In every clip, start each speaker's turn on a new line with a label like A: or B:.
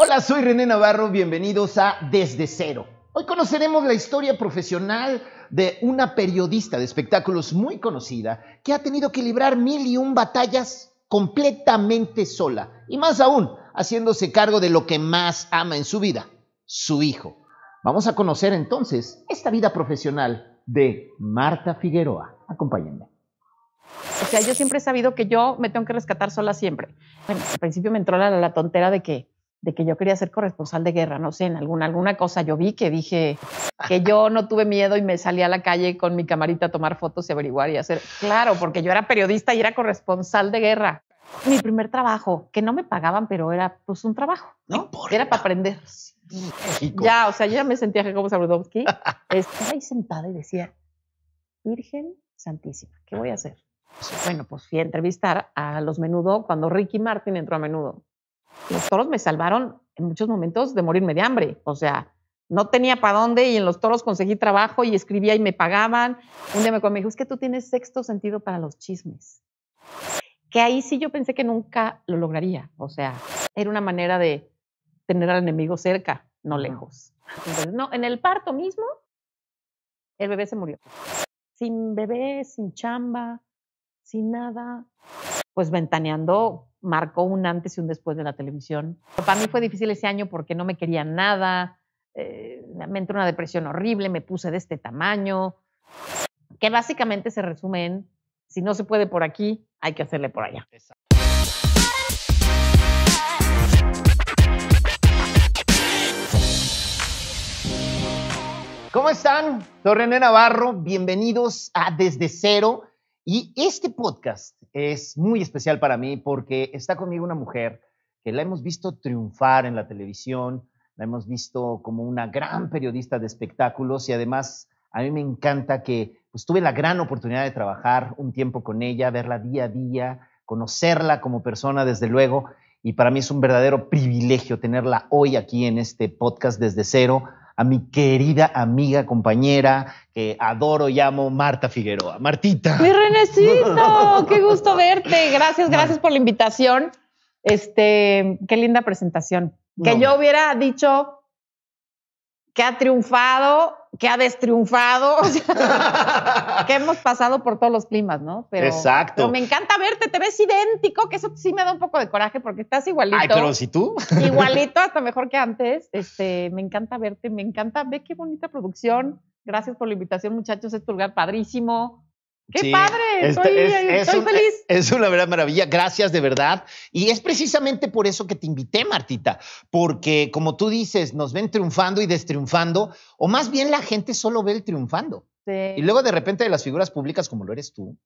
A: Hola, soy René Navarro, bienvenidos a Desde Cero. Hoy conoceremos la historia profesional de una periodista de espectáculos muy conocida que ha tenido que librar mil y un batallas completamente sola y más aún haciéndose cargo de lo que más ama en su vida, su hijo. Vamos a conocer entonces esta vida profesional de Marta Figueroa. Acompáñenme.
B: O sea, yo siempre he sabido que yo me tengo que rescatar sola siempre. Bueno, al principio me entró la, la tontera de que de que yo quería ser corresponsal de guerra, no sé, en alguna, alguna cosa yo vi que dije que yo no tuve miedo y me salí a la calle con mi camarita a tomar fotos y averiguar y hacer, claro, porque yo era periodista y era corresponsal de guerra. Mi primer trabajo, que no me pagaban, pero era pues un trabajo, ¿no? era para aprender. Ya, o sea, yo ya me sentía como Sabrudowski. Estaba ahí sentada y decía, Virgen Santísima, ¿qué voy a hacer? Bueno, pues fui a entrevistar a los menudo cuando Ricky Martin entró a menudo los toros me salvaron en muchos momentos de morirme de hambre. O sea, no tenía para dónde y en los toros conseguí trabajo y escribía y me pagaban. Un día me, dijo, es que tú tienes sexto sentido para los chismes. Que ahí sí yo pensé que nunca lo lograría. O sea, era una manera de tener al enemigo cerca, no lejos. Entonces, no, en el parto mismo, el bebé se murió. Sin bebé, sin chamba, sin nada. Pues ventaneando marcó un antes y un después de la televisión. Para mí fue difícil ese año porque no me quería nada, eh, me entró una depresión horrible, me puse de este tamaño, que básicamente se resume en, si no se puede por aquí, hay que hacerle por allá.
A: ¿Cómo están? Soy Navarro, bienvenidos a Desde Cero y este podcast es muy especial para mí porque está conmigo una mujer que la hemos visto triunfar en la televisión, la hemos visto como una gran periodista de espectáculos y además a mí me encanta que pues, tuve la gran oportunidad de trabajar un tiempo con ella, verla día a día, conocerla como persona desde luego y para mí es un verdadero privilegio tenerla hoy aquí en este podcast desde cero a mi querida amiga, compañera, que adoro y amo, Marta Figueroa. Martita. Mi Renecito, qué gusto
B: verte. Gracias, gracias por la invitación. Este, qué linda presentación. Que yo hubiera dicho que ha triunfado que ha destriunfado que hemos pasado por todos los climas, ¿no? Pero, Exacto. me encanta verte, te ves idéntico, que eso sí me da un poco de coraje porque estás igualito. Ay, pero si tú. Igualito, hasta mejor que antes. Este, me encanta verte, me encanta, ve qué bonita producción. Gracias por la invitación, muchachos, es este tu lugar padrísimo. ¡Qué padre! Estoy, feliz.
A: E, es una verdad maravilla. Gracias de verdad. Y es precisamente por eso que te invité, Martita, porque como tú dices, nos ven triunfando y destriunfando, o más bien la gente solo ve el triunfando. Y luego de repente de las figuras públicas como lo eres tú,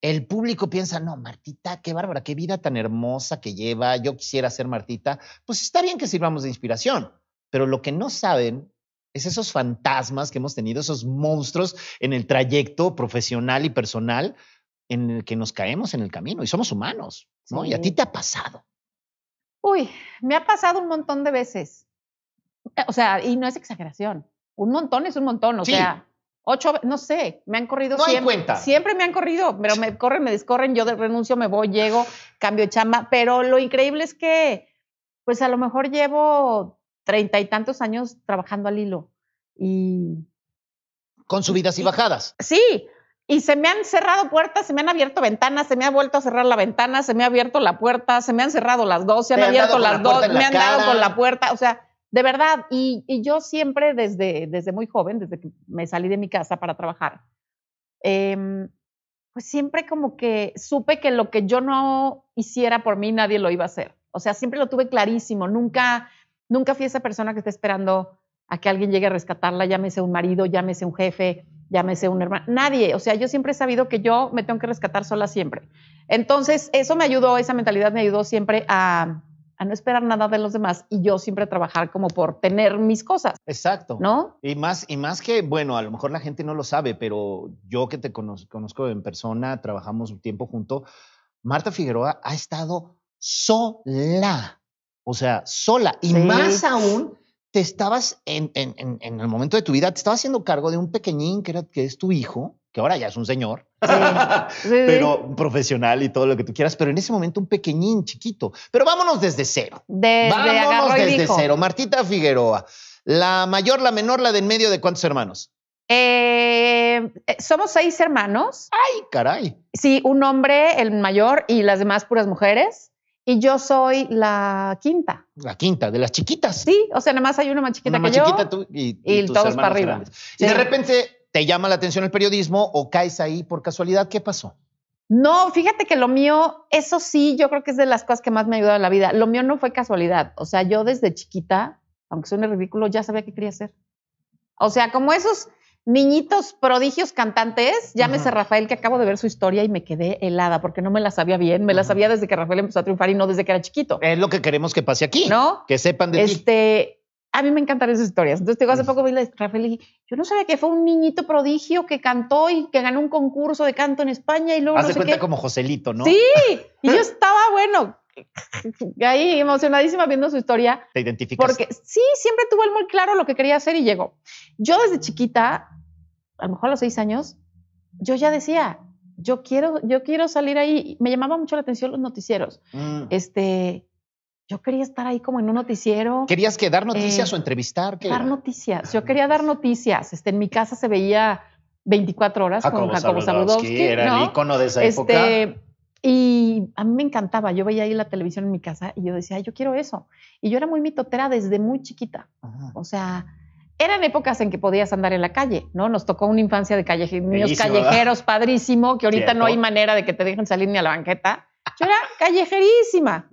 A: el público piensa, no, Martita, qué bárbara, qué vida tan hermosa que lleva, yo quisiera ser Martita. Pues está bien que sirvamos de inspiración, pero lo que no saben es esos fantasmas que hemos tenido, esos monstruos en el trayecto profesional y personal en el que nos caemos en el camino y somos humanos, ¿no? Y a ti te ha pasado.
B: Uy, me ha pasado un montón de veces. Eh, o sea, y no es exageración. Un montón es un montón, o sea, ocho, no sé, me han corrido no siempre. Hay cuenta. Siempre me han corrido, pero me corren, me descorren, yo renuncio, me voy, llego, cambio chama pero lo increíble es que pues a lo mejor llevo treinta y tantos años trabajando al hilo. Y. Con subidas y, bajadas. Sí, y se me han cerrado puertas, se me han abierto ventanas, se me ha vuelto a cerrar la ventana, se me ha abierto la puerta, se me han cerrado las dos, se han abierto las dos, me han dado con la puerta, o sea, de verdad, y, yo siempre desde, desde muy joven, desde que me salí de mi casa para trabajar, em, pues siempre como que supe que lo que yo no hiciera por mí nadie lo iba a hacer, o sea, siempre lo tuve clarísimo, nunca Nunca fui esa persona que está esperando a que alguien llegue a rescatarla, llámese un marido, llámese un jefe, llámese un hermano, nadie. O sea, yo siempre he sabido que yo me tengo que rescatar sola siempre. Entonces, eso me ayudó, esa mentalidad me ayudó siempre a, no esperar nada de los demás y yo siempre trabajar como por tener mis cosas. Exacto. ¿No? Y más, y más
A: que, bueno, a lo mejor la gente no lo sabe, pero yo que te conozco, conozco en persona, trabajamos un tiempo junto, Marta Figueroa ha estado sola o sea, sola. Y más aún, te estabas en, el momento de tu vida, te estabas haciendo cargo de un pequeñín que, era, es tu hijo, que ahora ya es un señor, pero profesional y todo lo que tú quieras, pero en ese momento un pequeñín, chiquito. Pero vámonos desde cero. vámonos desde cero. Martita Figueroa, la mayor, la menor, la de en medio, ¿de cuántos hermanos?
B: Eh, eh, somos seis hermanos. ¡Ay, caray! Sí, un hombre, el mayor, y las demás puras mujeres y yo soy la quinta.
A: La quinta, de las chiquitas.
B: Sí, o sea, nada más hay una más chiquita una más Chiquita, tú
A: y, tus todos para arriba. Y de repente te llama la atención el periodismo o caes ahí por casualidad. ¿Qué pasó?
B: No, fíjate que lo mío, eso sí, yo creo que es de las cosas que más me ha ayudado en la vida. Lo mío no fue casualidad. O sea, yo desde chiquita, aunque suene ridículo, ya sabía qué quería hacer. O sea, como esos niñitos prodigios cantantes, llámese Rafael, que acabo de ver su historia y me quedé helada porque no me la sabía bien, me la sabía desde que Rafael empezó a triunfar y no desde que era chiquito. Es lo que queremos que pase aquí, ¿no? Que sepan de este, A mí me encantan esas historias. Entonces, digo, hace poco vi a Rafael y yo no sabía que fue un niñito prodigio que cantó y que ganó un concurso de canto en España y luego... no sé cuenta como
A: Joselito, ¿no? Sí,
B: y yo estaba, bueno, ahí emocionadísima viendo su historia.
A: ¿Te identificas? Porque
B: sí, siempre tuvo él muy claro lo que quería hacer y llegó. Yo desde chiquita a lo mejor a los seis años, yo ya decía, yo quiero, yo quiero salir ahí. Me llamaba mucho la atención los noticieros. Mm. Este, yo quería estar ahí como en un noticiero.
A: ¿Querías que dar noticias eh, o entrevistar? Dar
B: noticias. Ah, yo quería dar pues. noticias. Este, en mi casa se veía 24 horas con Jacobo Zabludowski. Era el icono de esa este, época. Y a mí me encantaba. Yo veía ahí la televisión en mi casa y yo decía, yo quiero eso. Y yo era muy mitotera desde muy chiquita. O sea, eran épocas en que podías andar en la calle, ¿no? Nos tocó una infancia de calle, niños callejeros, padrísimo, que ahorita no hay manera de que te dejen salir ni a la banqueta. Yo era callejerísima.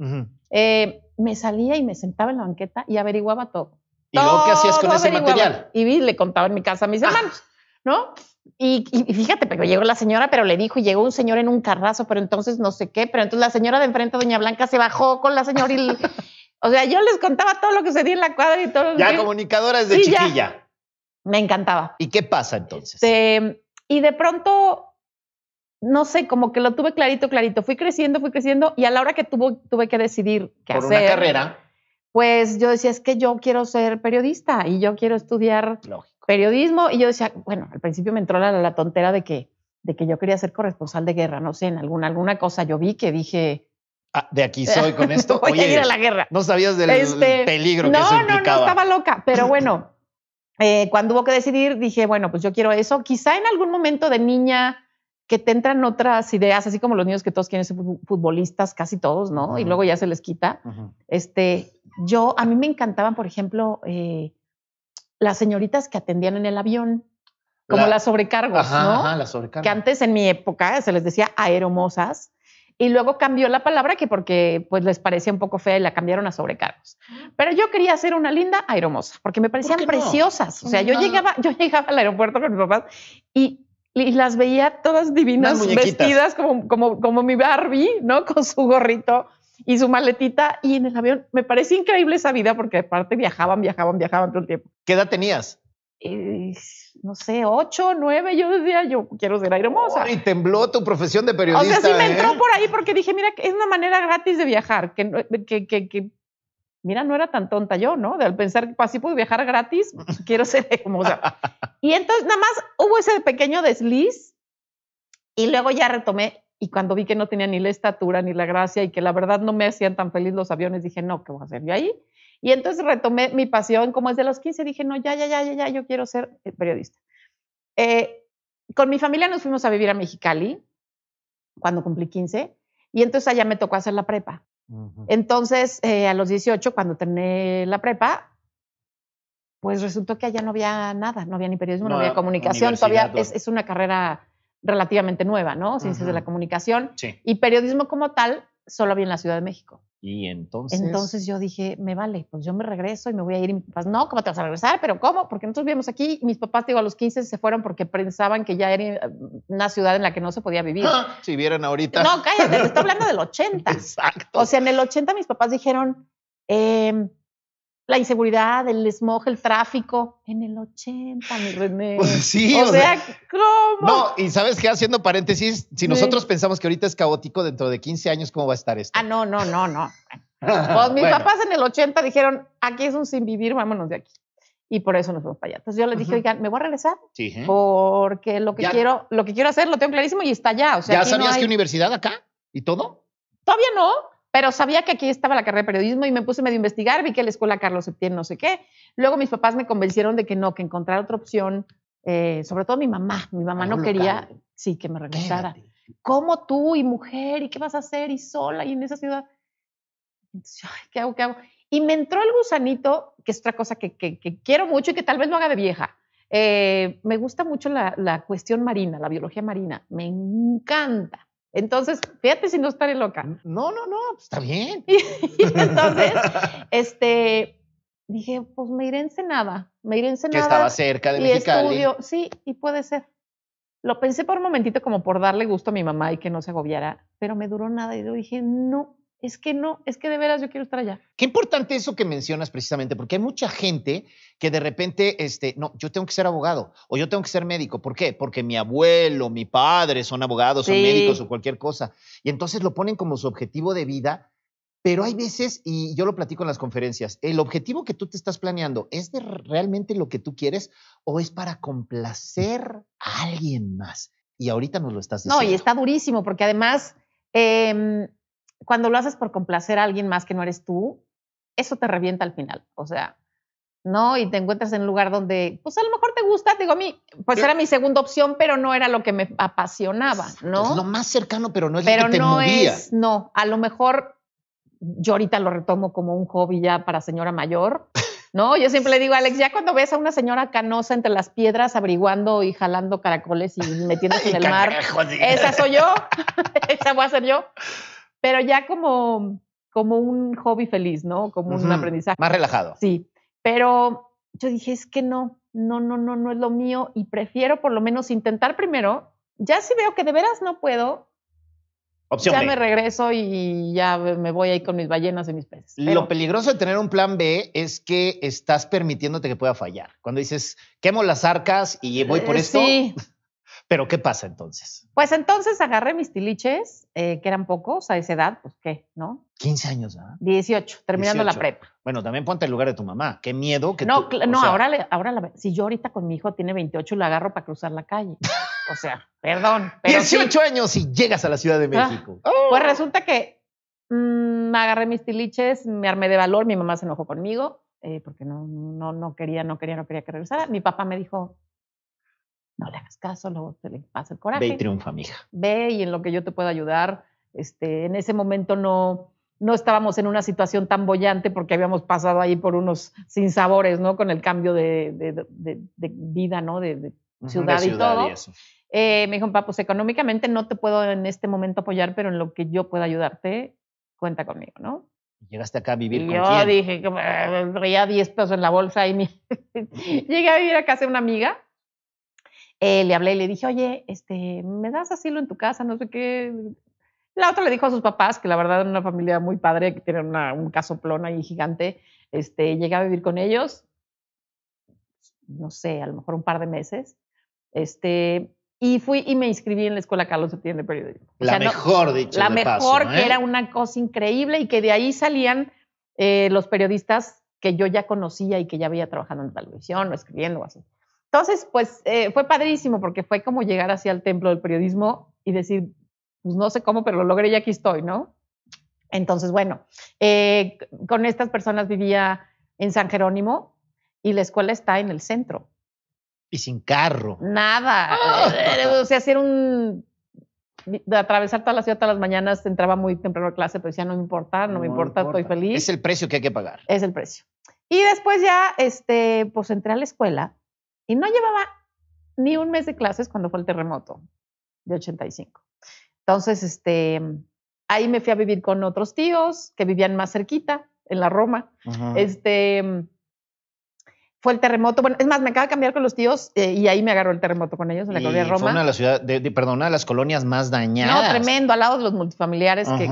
B: Eh, me salía y me sentaba en la banqueta y averiguaba todo. ¿Y lo que hacías con ese material? Y le contaba en mi casa a mis ah. hermanos, ¿no? Y, fíjate, pero llegó la señora, pero le dijo, y llegó un señor en un carrazo, pero entonces no sé qué, pero entonces la señora de enfrente, doña Blanca, se bajó con la señora y... O sea, yo les contaba todo lo que se dio en la cuadra y todo. Ya, comunicadoras de chiquilla. Me encantaba.
A: ¿Y qué pasa entonces?
B: Este, y de pronto, no sé, como que lo tuve clarito, clarito. Fui creciendo, fui creciendo y a la hora que tuve que decidir qué hacer. Por una carrera. Pues yo decía, es que yo quiero ser periodista y yo quiero estudiar periodismo. Y yo decía, bueno, al principio me entró la, la tontera de que, de que yo quería ser corresponsal de guerra, no sé, en alguna, alguna cosa yo vi que dije, Ah, de aquí soy con esto. Voy Oye, ir a la guerra. No sabías del este, peligro que No, no, estaba loca. Pero bueno, eh, cuando hubo que decidir, dije, bueno, pues yo quiero eso. Quizá en algún momento de niña que te entran otras ideas, así como los niños que todos quieren ser futbolistas, casi todos, ¿no? Y luego ya se les quita. Este, yo, a mí me encantaban, por ejemplo, eh, las señoritas que atendían en el avión, como las sobrecargos, ¿no? Ajá, las sobrecargos. Que antes en mi época se les decía aeromosas y luego cambió la palabra que porque pues les parecía un poco fea y la cambiaron a sobrecargos. Pero yo quería hacer una linda aeromosa porque me parecían preciosas. O sea, yo llegaba, yo llegaba al aeropuerto con mis papás y las veía todas divinas, vestidas como, como, como mi Barbie, ¿no? Con su gorrito y su maletita y en el avión. Me parecía increíble esa vida porque aparte viajaban, viajaban, viajaban todo el tiempo. ¿Qué edad tenías? Eh, no sé, ocho, nueve, yo decía, yo
A: quiero ser hermosa y tembló tu profesión
B: de periodista. O sea, sí me entró ¿eh? por ahí porque dije, mira, es una manera gratis de viajar, que, que, que, mira, no era tan tonta yo, ¿no? De al pensar que así puedo viajar gratis, quiero ser hermosa. y entonces nada más hubo ese pequeño desliz y luego ya retomé y cuando vi que no tenía ni la estatura ni la gracia y que la verdad no me hacían tan feliz los aviones, dije, no, ¿qué voy a hacer yo ahí? Y entonces retomé mi pasión, como es de los 15, dije, no, ya, ya, ya, ya, ya, yo quiero ser eh, periodista. Eh, con mi familia nos fuimos a vivir a Mexicali cuando cumplí 15 y entonces allá me tocó hacer la prepa. Entonces, eh, a los 18, cuando terminé la prepa, pues resultó que allá no había nada, no había ni periodismo, no, había comunicación, todavía es, una carrera relativamente nueva, ¿no? Ciencias de la comunicación. Y periodismo como tal solo había en la Ciudad de México.
A: Y entonces... Entonces
B: yo dije, me vale, pues yo me regreso y me voy a ir. Y mis no, ¿cómo te vas a regresar? ¿Pero cómo? Porque nosotros vivimos aquí mis papás, digo, a los 15 se fueron porque pensaban que ya era eh, una ciudad en la que no se podía vivir.
A: si vieran ahorita. No, cállate, te estoy
B: hablando del 80. Exacto. O sea, en el 80 mis papás dijeron, em, la inseguridad, el smog, el tráfico. En el 80, mi René. Pues sí, o, sea, ¿cómo? No,
A: y sabes qué, haciendo paréntesis, si nosotros pensamos que ahorita es caótico, dentro de 15 años, ¿cómo va a estar esto? Ah, no, no, no, no. Pues mis papás
B: en el 80 dijeron, aquí es un sin vivir, vámonos de aquí. Y por eso nos fuimos para allá. Entonces yo les dije, oigan, me voy a regresar porque lo que quiero, lo que quiero hacer lo tengo clarísimo y está allá. O sea, ¿Ya sabías no universidad acá y todo? Todavía no pero sabía que aquí estaba la carrera de periodismo y me puse medio a investigar, vi que la escuela Carlos Septién no sé qué. Luego mis papás me convencieron de que no, que encontrar otra opción, eh, sobre todo mi mamá, mi mamá ah, no quería, sí, que me regresara. ¿Cómo tú y mujer y qué vas a hacer y sola y en esa ciudad? ¿qué hago, qué hago? Y me entró el gusanito, que es otra cosa que, quiero mucho y que tal vez lo haga de vieja. Eh, me gusta mucho la cuestión marina, la biología marina, me encanta. Entonces, fíjate si no estaré loca. No, no, no, pues, está bien. y, entonces, este, dije, pues me iré en Ensenada, me iré en Ensenada. Que estaba cerca de y Estudio, sí, y puede ser. Lo pensé por un momentito como por darle gusto a mi mamá y que no se agobiara, pero me duró nada y yo dije, no, es que no, es que de veras yo quiero estar allá. Qué importante eso
A: que mencionas precisamente, porque hay mucha gente que de repente, este, no, yo tengo que ser abogado o yo tengo que ser médico. ¿Por qué? Porque mi abuelo, mi padre son abogados, o son médicos o cualquier cosa. Y entonces lo ponen como su objetivo de vida, pero hay veces, y yo lo platico en las conferencias, el objetivo que tú te estás planeando es de realmente lo que tú quieres o es para complacer a alguien más. Y ahorita nos lo estás diciendo. No, y
B: está durísimo, porque además... Eh, cuando lo haces por complacer a alguien más que no eres tú, eso te revienta al final. O sea, ¿no? Y te encuentras en un lugar donde, pues a lo mejor te gusta, digo, a mí, pues era mi segunda opción, pero no era lo que me apasionaba, ¿no? Es lo más cercano, pero no es lo que te no Es, no, a lo mejor yo ahorita lo retomo como un hobby ya para señora mayor, ¿no? Yo siempre le digo, Alex, ya cuando ves a una señora canosa entre las piedras averiguando y jalando caracoles y metiéndose en el mar, esa soy yo, esa voy a ser yo pero ya como, como un hobby feliz, ¿no? Como un aprendizaje. Más relajado. Sí, pero yo dije, es que no, no, no, no, no es lo mío y prefiero por lo menos intentar primero. Ya si veo que de veras no puedo, ya me regreso y ya me voy ahí con mis ballenas y mis peces.
A: Lo peligroso de tener un plan B es que estás permitiéndote que pueda fallar. Cuando dices, quemo las arcas y voy eh, por eh, esto. Sí, pero ¿qué pasa entonces?
B: Pues entonces agarré mis tiliches, eh, que eran pocos a esa edad, pues qué, ¿no?
A: 15 años, ¿verdad?
B: 18, terminando la prepa.
A: Bueno, también ponte el lugar de tu mamá. Qué miedo que No, no, ahora, le,
B: ahora si yo ahorita con mi hijo tiene 28, lo agarro para cruzar la calle. O sea, perdón. 18
A: años y llegas a la Ciudad de ah, México.
B: ¡Oh! Pues resulta que mm, agarré mis tiliches, me armé de valor, mi mamá se enojó conmigo, eh, porque no, no, no quería, no quería, no quería que regresara. Mi papá me dijo, no le hagas caso, luego te le pasa el coraje. Ve y triunfa, mija. Ve y en lo que yo te pueda ayudar. Este, en ese momento no, no estábamos en una situación tan bollante porque habíamos pasado ahí por unos sinsabores, ¿no? Con el cambio de, de, vida, ¿no? De, ciudad, ciudad, y todo. Eh, me dijo, papá, pues económicamente no te puedo en este momento apoyar, pero en lo que yo pueda ayudarte, cuenta conmigo, ¿no? Llegaste acá a vivir y yo dije, ya pues, 10 pesos en la bolsa y llegué a vivir a casa una amiga eh, le hablé y le dije, oye, este, ¿me das asilo en tu casa? No sé qué. La otra le dijo a sus papás, que la verdad era una familia muy padre, que tiene un casoplón ahí gigante, este, llegué a vivir con ellos, no sé, a lo mejor un par de meses, este, y fui y me inscribí en la escuela Carlos Septién de periodismo. la mejor, dicho La mejor, que ¿eh? era una cosa increíble y que de ahí salían eh, los periodistas que yo ya conocía y que ya había trabajando en televisión o escribiendo o así. Entonces, pues eh, fue padrísimo porque fue como llegar hacia el templo del periodismo y decir, pues no sé cómo, pero lo logré y aquí estoy, ¿no? Entonces, bueno, eh, con estas personas vivía en San Jerónimo y la escuela está en el centro.
A: Y sin carro.
B: Nada. Ah. Eh, o sea, hacer un... De atravesar toda la ciudad todas las mañanas, entraba muy temprano a clase, pero decía, no me importa, no, me importa, importa, estoy feliz. Es el precio que hay que pagar. Es el precio. Y después ya, este, pues entré a la escuela y no llevaba ni un mes de clases cuando fue el terremoto de 85. Entonces, este, ahí me fui a vivir con otros tíos que vivían más cerquita, en la Roma. Este, fue el terremoto. Bueno, es más, me acaba de cambiar con los tíos eh, y ahí me agarró el terremoto con ellos en la colonia Roma. una de
A: las perdón, una las colonias más dañadas. No,
B: tremendo, al lado de los multifamiliares que,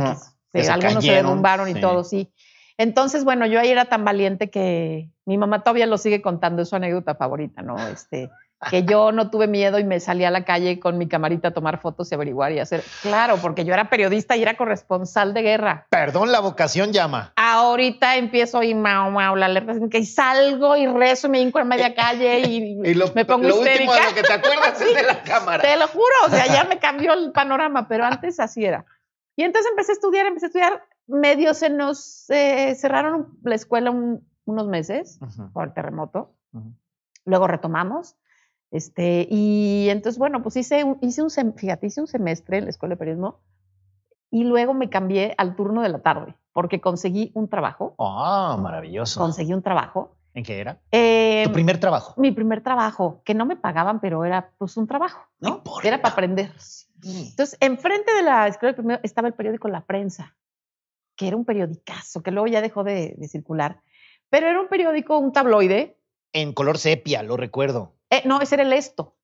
B: algunos se derrumbaron y todo, sí. Entonces, bueno, yo ahí era tan valiente que mi mamá todavía lo sigue contando, es su anécdota favorita, ¿no? Este, que yo no tuve miedo y me salí a la calle con mi camarita a tomar fotos y averiguar y hacer. Claro, porque yo era periodista y era corresponsal de guerra.
A: Perdón, la vocación
B: llama. Ahorita empiezo y mao mao la alerta, que salgo y rezo y me en media eh, calle y,
A: me pongo lo histérica. Último de lo que te acuerdas es de la cámara.
B: Te lo juro, o sea, ya me cambió el panorama, pero antes así era. Y entonces empecé a estudiar, empecé a estudiar. Medio se nos eh, cerraron la escuela un, unos meses por el terremoto. Luego retomamos. Este, y entonces, bueno, pues hice un, hice un, fíjate, un semestre en la Escuela de Periodismo y luego me cambié al turno de la tarde porque conseguí un trabajo. ¡Ah,
A: maravilloso!
B: Conseguí un trabajo. ¿En qué era? Eh, ¿Tu em, primer trabajo? Mi primer trabajo, que no me pagaban, pero era pues un trabajo, ¿no? Era para aprender. Entonces, enfrente de la escuela de estaba el periódico La Prensa, que era un periodicazo, que luego ya dejó de, de circular. Pero era un periódico, un tabloide.
A: En color sepia, lo recuerdo.
B: Eh, no, ese era el esto.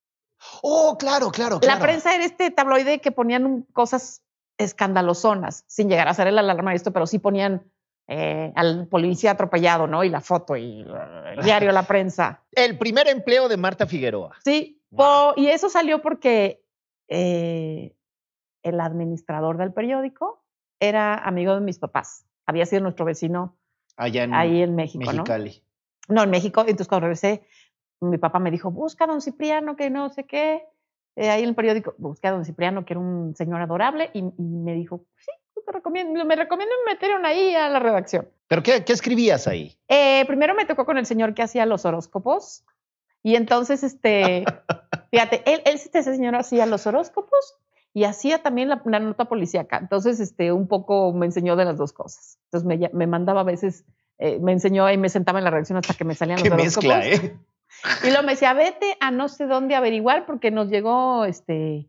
B: Oh, claro, claro, claro. La prensa era este tabloide que ponían cosas escandalosonas, sin llegar a hacer el alarma de esto, pero sí ponían eh, al policía atropellado, ¿no? Y la foto y eh, diario, la prensa.
A: El primer empleo de Marta Figueroa.
B: Sí, oh, y eso salió porque el administrador del periódico era amigo de mis papás, había sido nuestro vecino Allá en, ahí en México, ¿no? en México. Entonces cuando regresé, mi papá me dijo, busca a don Cipriano, que no sé qué. Eh, ahí en el periódico, busqué a don Cipriano, que era un señor adorable, y, me dijo, sí, te recomiendo, me recomiendo me metieron ahí a la redacción.
A: ¿Pero qué, escribías ahí?
B: Eh, primero me tocó con el señor que hacía los horóscopos. Y entonces, este, fíjate, él, él, ese señor hacía los horóscopos y hacía también la, nota policíaca. Entonces, este, un poco me enseñó de las dos cosas. Entonces, me, mandaba a veces, eh, me enseñó y me sentaba en la reacción hasta que me salían los mezcla, ¿eh? Y lo me decía, vete a no sé dónde averiguar porque nos llegó este,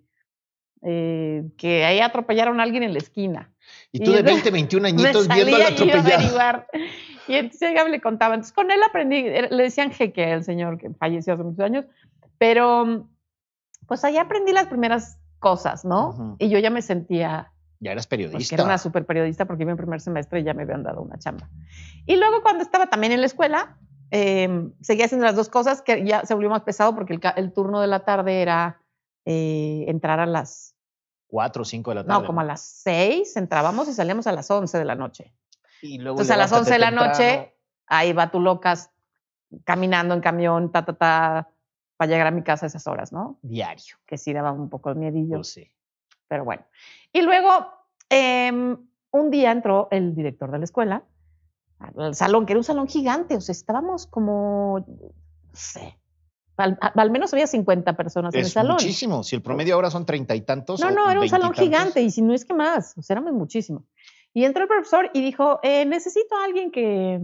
B: eh, que ahí atropellaron a alguien en la esquina. Y tú de 20, 21 añitos viendo al atropellado. Y, y entonces ya le contaba. Entonces con él aprendí, eh, le decían jeque al señor que falleció hace muchos años, pero pues ahí aprendí las primeras cosas, ¿no? Y yo ya me sentía... Ya
A: eras pues, periodista. que era una
B: super periodista porque iba en primer semestre y ya me habían dado una chamba. Y luego cuando estaba también en la escuela, em, seguía haciendo las dos cosas que ya se volvió más pesado porque el, turno de la tarde era eh, entrar a las... Cuatro o cinco de la tarde. No, como a las seis entrábamos y salíamos a las 11 de la noche.
C: Y luego Entonces a las once de la noche,
B: ahí va tú locas caminando en camión, ta, ta, ta, para llegar a mi casa a esas horas, ¿no? Diario. Que sí daba un poco el miedillo. Pues sí. Pero bueno. Y luego, em, un día entró el director de la escuela al salón, que era un salón gigante, o sea, estábamos como, no sé, al, menos había 50 personas en el salón.
A: Muchísimo, si el promedio ahora son treinta y tantos. No, no, era un salón gigante
B: y si no es que más, o sea, éramos muchísimo. Y entró el profesor y dijo, eh, necesito a alguien que,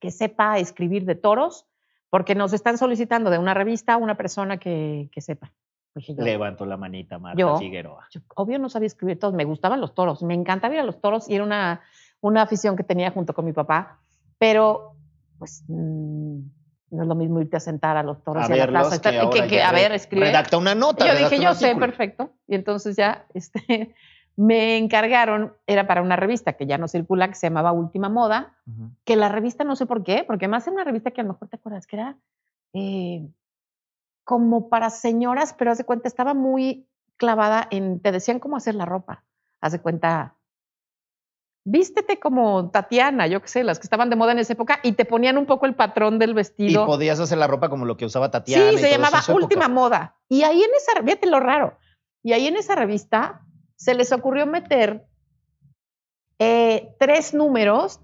B: que sepa escribir de toros porque nos están solicitando de una revista una persona que, sepa. Levanto
A: la manita, Marta
B: obvio no sabía escribir todos, me gustaban los toros, me encantaba ir a los toros y era una, una afición que tenía junto con mi papá, pero pues mm, no es lo mismo irte a sentar a los toros y a la plaza, que, a ver, escribe. Redacta una nota. yo dije, yo sé, perfecto. Y entonces ya, este, me encargaron, era para una revista que ya no circula, que se llamaba Última Moda, que la revista no sé por qué, porque más era una revista que a lo mejor te acuerdas que era eh, como para señoras, pero haz cuenta, estaba muy clavada en, te decían cómo hacer la ropa, hace de cuenta, vístete como Tatiana, yo qué sé, las que estaban de moda en esa época, y te ponían un poco el patrón del vestido. Y
A: podías hacer la ropa como lo que usaba Tatiana. Sí, se llamaba Última
B: Moda. Y ahí en esa, fíjate lo raro, y ahí en esa revista se les ocurrió meter eh, tres números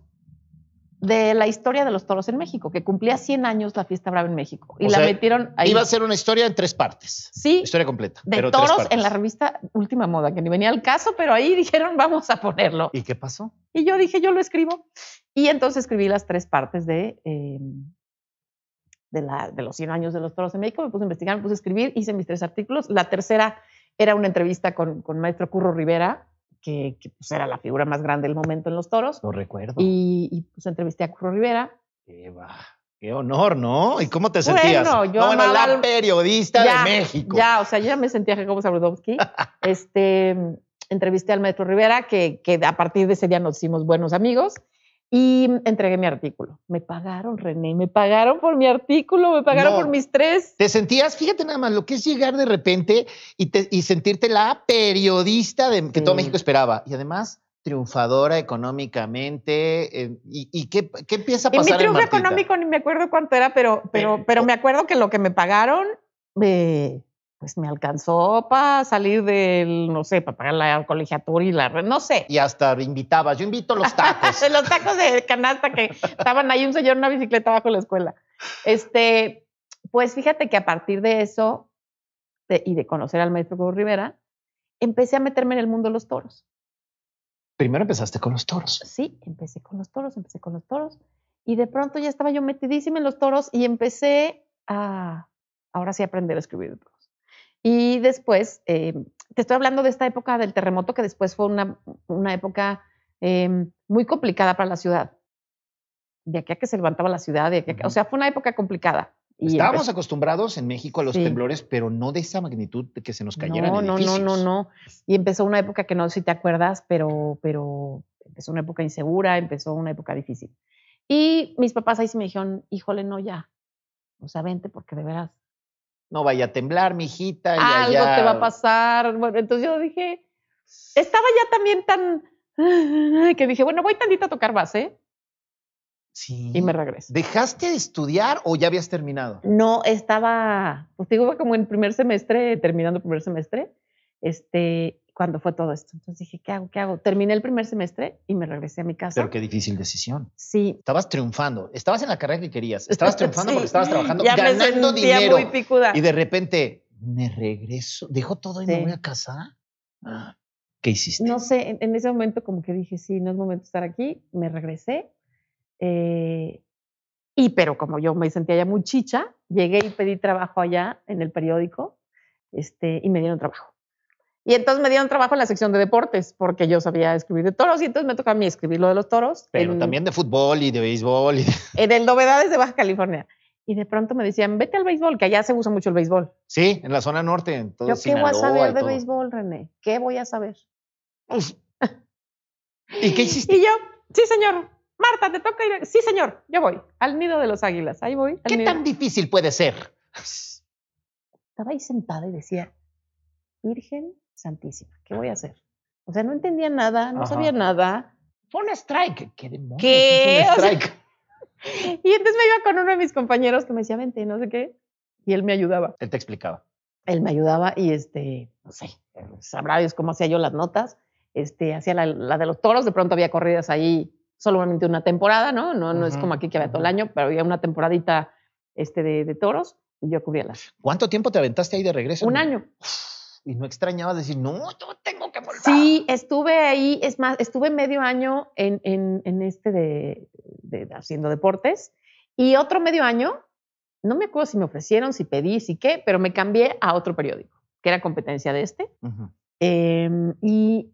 B: de la historia de los toros en México, que cumplía 100 años la fiesta brava en México. y la metieron ahí. Iba a ser
A: una historia en tres partes. Sí. Historia completa. De toros en
B: la revista Última Moda, que ni venía al caso, pero ahí dijeron, vamos a ponerlo. ¿Y qué pasó? Y yo dije, yo lo escribo. Y entonces escribí las tres partes de, em, de, la, de los 100 años de los toros en México. Me puse a investigar, me puse a escribir, hice mis tres artículos. La tercera era una entrevista con, con maestro Curro Rivera, que, pues era la figura más grande del momento en los toros. Lo recuerdo. Y, pues entrevisté a Curro Rivera. Qué Qué honor, ¿no? ¿Y cómo te sentías? no, bueno, la periodista de México. Ya, o sea, yo ya me sentía como Zabludowski. este, entrevisté al maestro Rivera, que, que a partir de ese día nos hicimos buenos amigos y entregué mi artículo. Me pagaron, René, me pagaron
A: por mi artículo, me pagaron por mis tres. Te sentías, fíjate nada más, lo que es llegar de repente y, sentirte la periodista de, que todo México esperaba. Y además triunfadora económicamente eh, y, qué, qué, empieza a pasar. En mi triunfo económico
B: ni me acuerdo cuánto era, pero, pero, pero, me acuerdo que lo que me pagaron eh, pues me alcanzó para salir del, no sé, para pagar la colegiatura y la no sé. Y hasta invitabas, yo invito los tacos. los tacos de canasta que estaban ahí un señor en una bicicleta bajo la escuela. Este, pues fíjate que a partir de eso y de conocer al maestro Hugo Rivera, empecé a meterme en el mundo de los toros. Primero
C: empezaste con los toros.
B: Sí, empecé con los toros, empecé con los toros. Y de pronto ya estaba yo metidísima en los toros y empecé a, ahora sí, aprender a escribir y después, eh, te estoy hablando de esta época del terremoto que después fue una, época em, muy complicada para la ciudad. De aquí a que se levantaba la ciudad, de aquí o sea, fue una época complicada.
A: Estábamos acostumbrados en México a los temblores, pero no de esa magnitud de que se nos cayeran no, No, no, no,
B: no. Y empezó una época que no sé si te acuerdas, pero, pero empezó una época insegura, empezó una época difícil. Y mis papás ahí se me dijeron, híjole, no, ya. O sea, vente porque de veras no
A: vaya a temblar, mi hijita. Algo te va a
B: pasar. Bueno, entonces yo dije, estaba ya también tan que dije, bueno, voy tantito a tocar base.
A: Sí. Y me regreso. ¿Dejaste de estudiar o ya habías terminado?
B: No, estaba, pues digo, como en primer semestre, terminando primer semestre. Este, cuando fue todo esto. Entonces dije, ¿qué hago? ¿Qué hago? Terminé el primer semestre y me regresé a mi casa. Pero
A: qué difícil decisión. Sí. Estabas triunfando, estabas en la carrera que querías, estabas triunfando porque estabas trabajando, ya ganando me dinero. Muy picuda. Y de repente me regreso, dejo todo y me voy a casa. ¿Qué hiciste?
B: No sé, en, ese momento como que dije, sí, no es momento de estar aquí, me regresé. Eh, y pero como yo me sentía ya muy chicha, llegué y pedí trabajo allá en el periódico este, y me dieron trabajo. Y entonces me dieron trabajo en la sección de deportes, porque yo sabía escribir de toros y entonces me toca a mí escribir lo de los toros. Pero también
A: de fútbol y de béisbol. Y...
B: En el Novedades de Baja California. Y de pronto me decían, vete al béisbol, que allá se usa mucho el béisbol.
A: Sí, en la zona norte. En yo, ¿qué voy a saber de
B: béisbol, René? ¿Qué voy a saber? ¿Y qué hiciste? Y yo, sí, señor. Marta, te toca ir. Sí, señor, yo voy. Al nido de los águilas. Ahí voy. ¿Qué tan difícil puede ser? Estaba ahí sentada y decía, Virgen santísima, ¿qué voy a hacer? O sea, no entendía nada, no sabía nada. Fue un strike, qué demonios. ¿Qué? Un strike. y entonces me iba con uno de mis compañeros que me decía, vente, no sé qué, y él me ayudaba. Él te explicaba. Él me ayudaba y este, no sé, sabrá cómo hacía yo las notas. Este, hacía la, de los toros, de pronto había corridas ahí solamente una temporada, ¿no? No, no es como aquí que había todo el año, pero había una temporadita este, de, de toros y yo cubría las.
A: ¿Cuánto tiempo te aventaste ahí de
B: regreso? Un año. Uf y no extrañabas
A: decir, no, yo
B: tengo que volver. Sí, estuve ahí, es más, estuve medio año en, en, en este de, haciendo deportes y otro medio año, no me acuerdo si me ofrecieron, si pedí, si qué, pero me cambié a otro periódico, que era competencia de este. Em, y,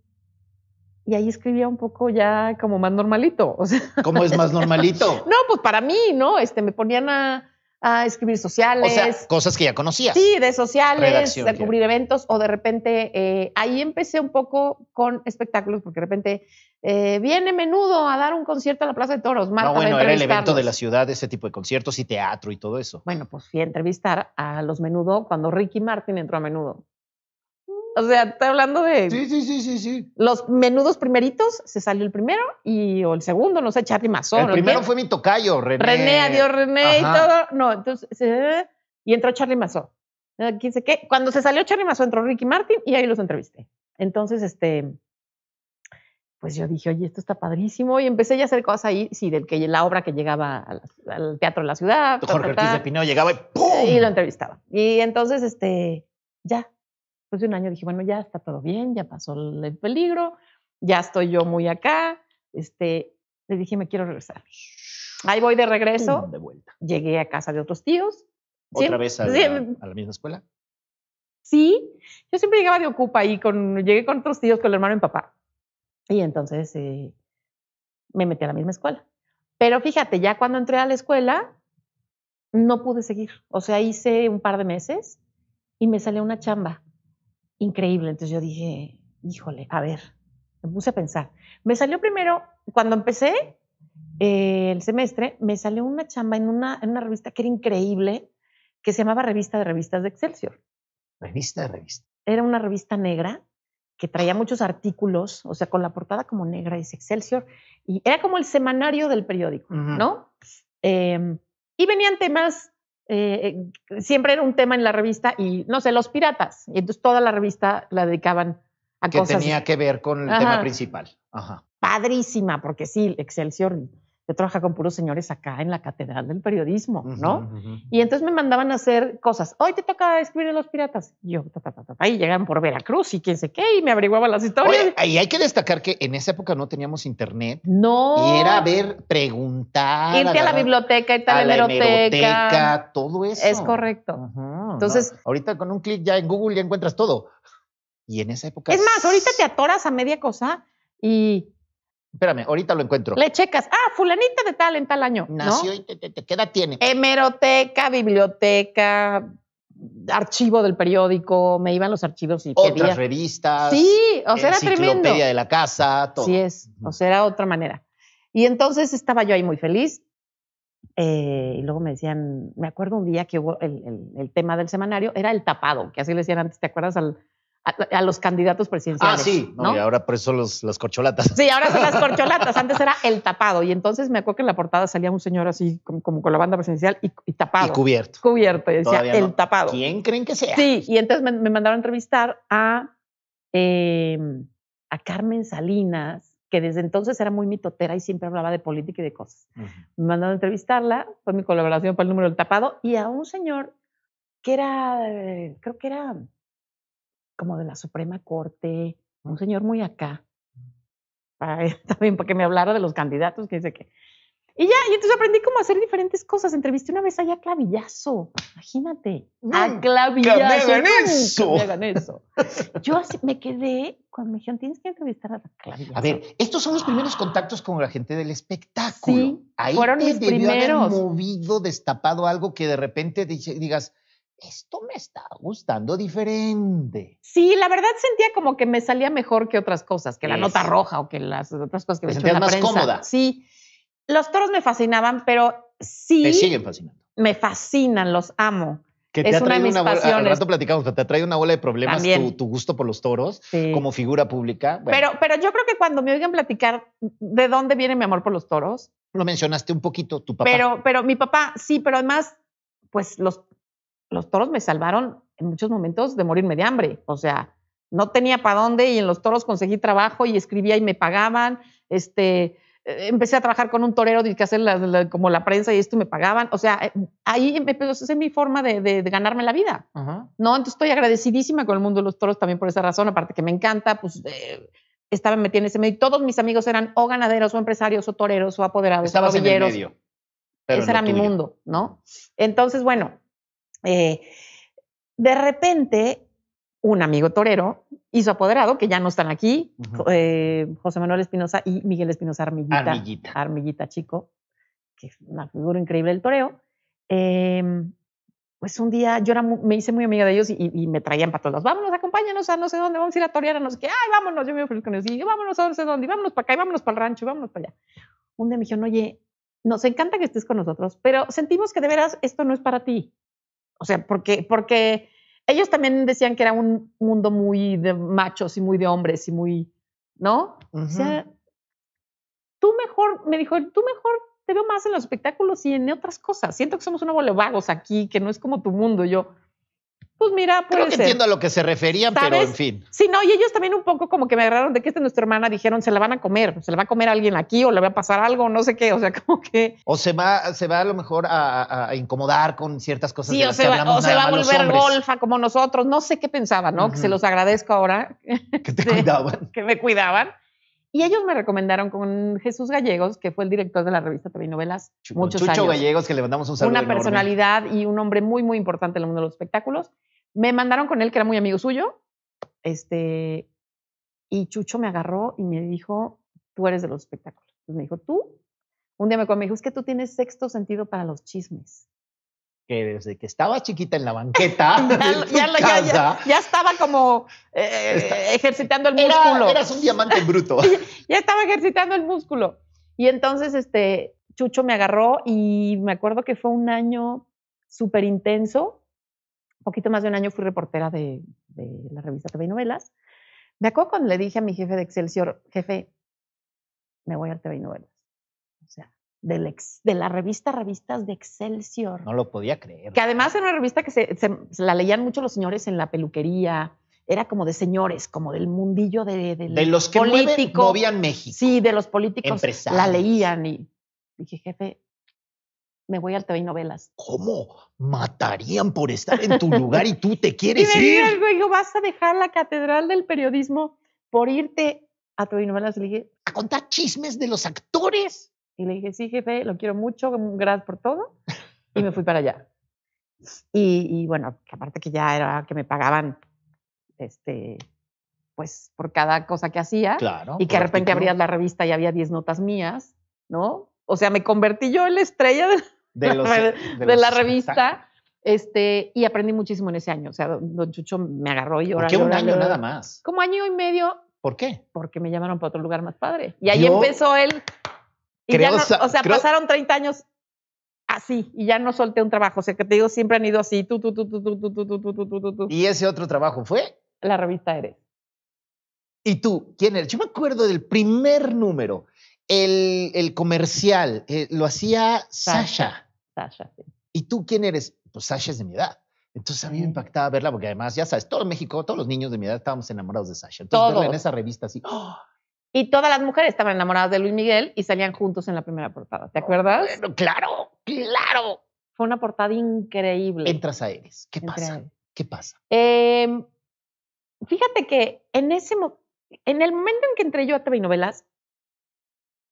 B: y ahí escribía un poco ya como más normalito. ¿Cómo es más normalito? no, pues para mí, ¿no? Este, me ponían a a escribir sociales.
A: cosas que ya conocías. Sí,
B: de sociales, de cubrir eventos o de repente, eh, ahí empecé un poco con espectáculos porque de repente eh, viene menudo a dar un concierto a la Plaza de Toros. no, bueno, era el evento de la ciudad, ese tipo de conciertos y
A: teatro y todo eso. Bueno, pues fui a
B: entrevistar a los menudo cuando Ricky Martin entró a menudo. O sea, está hablando de. Sí, sí, sí, sí, Los menudos primeritos, se salió el primero y o el segundo, no sé, Charlie Mazó. El primero fue mi tocayo, René. René, adiós, René y todo. No, entonces. Eh, y entró Charlie Mazó. Eh, ¿Quién sé qué? Cuando se salió Charlie Mazó, entró Ricky Martin y ahí los entrevisté. Entonces, este. Pues yo dije, oye, esto está padrísimo. Y empecé ya a hacer cosas ahí, sí, del que la obra que llegaba al, teatro de la ciudad. Jorge de Pino llegaba y ¡pum! Y lo entrevistaba. Y entonces, este. Ya, después de un año dije, bueno, ya está todo bien, ya pasó el peligro, ya estoy yo muy acá, este, le dije, me quiero regresar. Ahí voy de regreso. Llegué a casa de otros tíos. ¿Otra vez a la, misma escuela? Sí. Yo siempre llegaba de Ocupa y con, llegué con otros tíos, con el hermano y mi papá. Y entonces eh, me metí a la misma escuela. Pero fíjate, ya cuando entré a la escuela, no pude seguir. O sea, hice un par de meses y me salió una chamba increíble. Entonces yo dije, híjole, a ver, me puse a pensar. Me salió primero, cuando empecé eh, el semestre, me salió una chamba en una, revista que era increíble, que se llamaba Revista de Revistas de Excelsior. Revista de Revistas. Era una revista negra que traía muchos artículos, o sea, con la portada como negra, dice Excelsior, y era como el semanario del periódico, ¿no? Em, y venían temas eh, eh, siempre era un tema en la revista y, no sé, los piratas. Y entonces toda la revista la dedicaban a que tenía
A: que ver con el tema principal.
B: Ajá. Padrísima, porque sí, Excelsior yo trabajaba con puros señores acá en la catedral del periodismo, ¿no? Y entonces me mandaban a hacer cosas. Hoy te toca escribir a los piratas. Y yo, ta, ta, ta, y llegaban por Veracruz y quién sé qué, y me averiguaban las historias. Oye, y hay que destacar
A: que en esa época no teníamos internet. No. Y era ver, preguntar. Irte a la, biblioteca,
B: irte a la, la
A: Todo eso. Es correcto. entonces. Ahorita con un clic ya en Google ya encuentras todo. Y en esa época. Es más, ahorita te atoras a media cosa y Espérame, ahorita lo encuentro. Le
B: checas, ah, fulanita de tal en tal año. Nació y te,
A: te, tiene?
B: Hemeroteca, biblioteca, archivo del periódico, me iban los archivos y Otras revistas. Sí, o sea, era tremendo. de la casa, todo. Sí es, o sea, era otra manera. Y entonces estaba yo ahí muy feliz. Eh, y luego me decían, me acuerdo un día que hubo el, el, tema del semanario, era el tapado, que así le decían antes, ¿te acuerdas? Al, a, los candidatos presidenciales. Ah, sí, y
A: ahora por eso los, las corcholatas. Sí, ahora son
B: las corcholatas. Antes era el tapado. Y entonces me acuerdo que en la portada salía un señor así, como, con la banda presidencial y, tapado. Y cubierto. Cubierto. Y decía el tapado. ¿Quién creen que sea? Sí, y entonces me, mandaron a entrevistar a, em, a Carmen Salinas, que desde entonces era muy mitotera y siempre hablaba de política y de cosas. Me mandaron a entrevistarla, fue mi colaboración para el número del tapado, y a un señor que era, creo que era como de la Suprema Corte, un señor muy acá, mm. para, también porque que me hablara de los candidatos, que dice que... Y ya, y entonces aprendí cómo hacer diferentes cosas. Entrevisté una vez allá a Clavillazo, imagínate, a Clavillazo. Que hagan eso. Yo me quedé cuando me dijeron, tienes que entrevistar a Clavillazo.
A: A ver, estos son los primeros ¡Ah! contactos con la gente del espectáculo. Sí, Ahí fueron te mis primeros. movido, destapado algo que de repente digas esto me está gustando
B: diferente. Sí, la verdad sentía como que me salía mejor que otras cosas, que la nota roja o que las otras cosas que me sentía más cómoda. Sí, los toros me fascinaban, pero sí. Me siguen fascinando. Me fascinan, los amo. es una, una bola, al rato platicamos,
A: te ha una bola de problemas tu, gusto por los toros como figura pública. Pero,
B: pero yo creo que cuando me oigan platicar de dónde viene mi amor por los toros. Lo
A: mencionaste un poquito, tu papá. Pero,
B: pero mi papá, sí, pero además, pues los, los toros me salvaron en muchos momentos de morirme de hambre. O sea, no tenía para dónde y en los toros conseguí trabajo y escribía y me pagaban. Este, eh, empecé a trabajar con un torero de que hacer como la prensa y esto me pagaban. O sea, ahí empezó, pues, esa es mi forma de, ganarme la vida. No, entonces estoy agradecidísima con el mundo de los toros también por esa razón, aparte que me encanta, pues eh, estaba metida en ese medio. Todos mis amigos eran o ganaderos o empresarios o toreros o apoderados. Estabas en el medio. ese era mi mundo, ¿no? Entonces, bueno, eh, de repente, un amigo torero y su apoderado, que ya no están aquí, eh, José Manuel Espinosa y Miguel Espinosa Armillita, Armillita. chico, que es una figura increíble del toreo. Eh, pues un día yo era me hice muy amiga de ellos y, me traían para todos Vámonos, acompáñanos a no sé dónde, vamos a ir a torear a no sé qué. Ay, vámonos, yo me ofrezco con ellos. Y vámonos a no sé dónde, vámonos para acá, y vámonos para el rancho, y vámonos para allá. Un día me dijeron, oye, nos encanta que estés con nosotros, pero sentimos que de veras esto no es para ti. O sea, porque, porque ellos también decían que era un mundo muy de machos y muy de hombres y muy, ¿no? O sea, tú mejor, me dijo, tú mejor te veo más en los espectáculos y en otras cosas. Siento que somos unos vagos aquí, que no es como tu mundo. Yo, pues mira, puede Creo que entiendo a lo que se referían, pero en fin. Sí, no, y ellos también un poco como que me agarraron de que esta es nuestra hermana, dijeron, se la van a comer, se la va a comer alguien aquí o le va a pasar algo, no sé qué, o sea, como que... O se va, se
A: va a lo mejor a, incomodar con ciertas cosas. Sí, o, se, va, o se va a volver golfa
B: como nosotros, no sé qué pensaba, ¿no? Que se los agradezco ahora. Que te cuidaban. que me cuidaban. Y ellos me recomendaron con Jesús Gallegos, que fue el director de la revista Telenovelas Novelas muchos Chucho Gallegos,
A: que le mandamos un saludo. Una personalidad
B: y un hombre muy, muy importante en el mundo de los espectáculos. Me mandaron con él, que era muy amigo suyo, este, y Chucho me agarró y me dijo, tú eres de los espectáculos. me dijo, tú. Un día me, me dijo, es que tú tienes sexto sentido para los chismes
A: que desde que estaba
B: chiquita en la banqueta, ya, ya, estaba como eh, ejercitando el músculo. eras un diamante bruto. ya estaba ejercitando el músculo. Y entonces este, Chucho me agarró y me acuerdo que fue un año súper intenso poquito más de un año fui reportera de, la revista TV y Novelas. Me acuerdo cuando le dije a mi jefe de Excelsior, jefe, me voy a TV y Novelas. O sea, del de la revista Revistas de Excelsior. No lo podía creer. Que además era una revista que se, la leían mucho los señores en la peluquería. Era como de señores, como del mundillo de, de, de los políticos. que movían México. Sí, de los políticos. La leían y dije, jefe, me voy al TV novelas. ¿Cómo? Matarían por estar en tu lugar y tú te quieres y me ir. vas a dejar la catedral del periodismo por irte a TV novelas. Le dije, a contar chismes de los actores. Y le dije, sí, jefe, lo quiero mucho, gracias por todo. Y me fui para allá. Y, bueno, aparte que ya era que me pagaban este pues por cada cosa que hacía claro, y que de repente abrías la revista y había 10 notas mías, ¿no? O sea, me convertí yo en la estrella de de, la revista. Este, y aprendí muchísimo en ese año. O sea, don Chucho me agarró y ahora. qué un año nada más? Como año y medio. ¿Por qué? Porque me llamaron para otro lugar más padre. Y ahí empezó él. Y ya o sea, pasaron 30 años así y ya no solté un trabajo. O sea, que te digo, siempre han ido así. Tú, tú, tú, tú, tú, tú, tú, ¿Y ese otro trabajo fue? La revista Eres. ¿Y tú? ¿Quién eres? Yo me acuerdo del
A: primer número el, comercial eh, lo hacía Sasha. Sasha, sí. ¿Y tú quién eres? Pues Sasha es de mi edad. Entonces a mí me mm. impactaba verla porque además, ya sabes, todo México, todos los niños de mi edad estábamos enamorados de Sasha. Entonces en esa revista así. ¡oh!
B: Y todas las mujeres estaban enamoradas de Luis Miguel y salían juntos en la primera portada. ¿Te oh, acuerdas? claro, claro. Fue una portada increíble. Entras a Eres. ¿Qué pasa? ¿Qué pasa? Em, fíjate que en ese en el momento en que entré yo a TV novelas,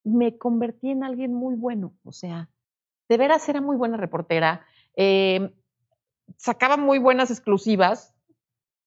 B: me convertí en alguien muy bueno, o sea, de veras era muy buena reportera, em, sacaba muy buenas exclusivas.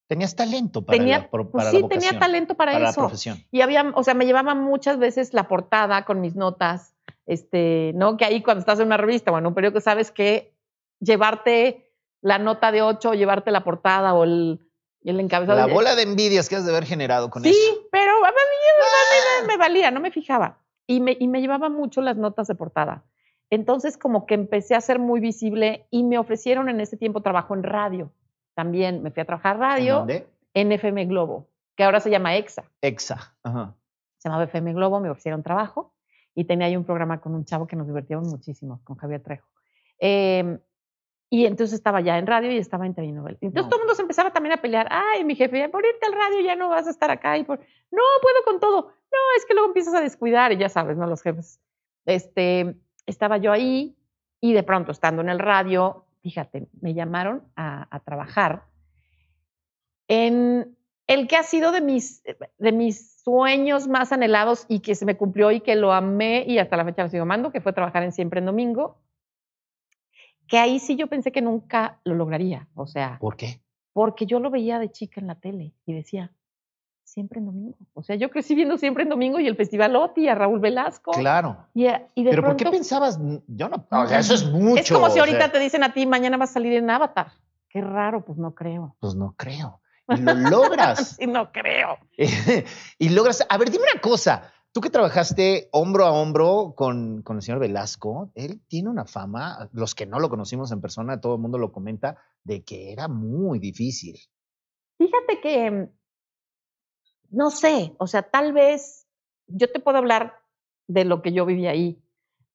B: Tenías talento para tenía, la, profesión. Pues sí, tenía talento para, eso. La profesión. Y había, o sea, me llevaba muchas veces la portada con mis notas, este, ¿no? Que ahí cuando estás en una revista bueno, en un periódico sabes que llevarte la nota de 8 o llevarte la portada o el, encabezado. La bola de
A: envidias que has de haber generado con eso.
B: Sí, pero a mí, ¡Ah! me valía, no me fijaba y me, y llevaba mucho las notas de portada. Entonces como que empecé a ser muy visible y me ofrecieron en ese tiempo trabajo en radio. También me fui a trabajar radio. ¿En dónde? FM Globo, que ahora se llama EXA. EXA, Se llamaba FM Globo, me ofrecieron trabajo y tenía ahí un programa con un chavo que nos divertíamos muchísimo, con Javier Trejo. Em, y entonces estaba ya en radio y estaba en Telenovel. Entonces todo el mundo se empezaba también a pelear. Ay, mi jefe, por irte al radio ya no vas a estar acá. Y por... No, puedo con todo. No, es que luego empiezas a descuidar y ya sabes, ¿no? Los jefes. Este, estaba yo ahí y de pronto estando en el radio, fíjate, me llamaron a, trabajar en el que ha sido de mis, eh, de mis sueños más anhelados y que se me cumplió y que lo amé y hasta la fecha lo sigo amando, que fue trabajar en Siempre en Domingo, que ahí sí yo pensé que nunca lo lograría. O sea. ¿Por qué? Porque yo lo veía de chica en la tele y decía, siempre en domingo. O sea, yo crecí viendo siempre en domingo y el Festival Oti, a Raúl Velasco. Claro. Y, eh, de Pero ¿por qué pensabas?
A: Yo no, o sea, eso es mucho. Es como si ahorita te
B: dicen a ti, mañana vas a salir en Avatar. Qué raro, pues no creo.
A: Pues no creo. Y lo logras. Y no creo. y logras. A ver, dime una cosa. Tú que trabajaste hombro a hombro con, con, el señor Velasco, él tiene una fama, los que no lo conocimos en persona, todo el mundo lo comenta, de que era muy difícil.
B: Fíjate que mm, no sé, o sea, tal vez yo te puedo hablar de lo que yo viví ahí.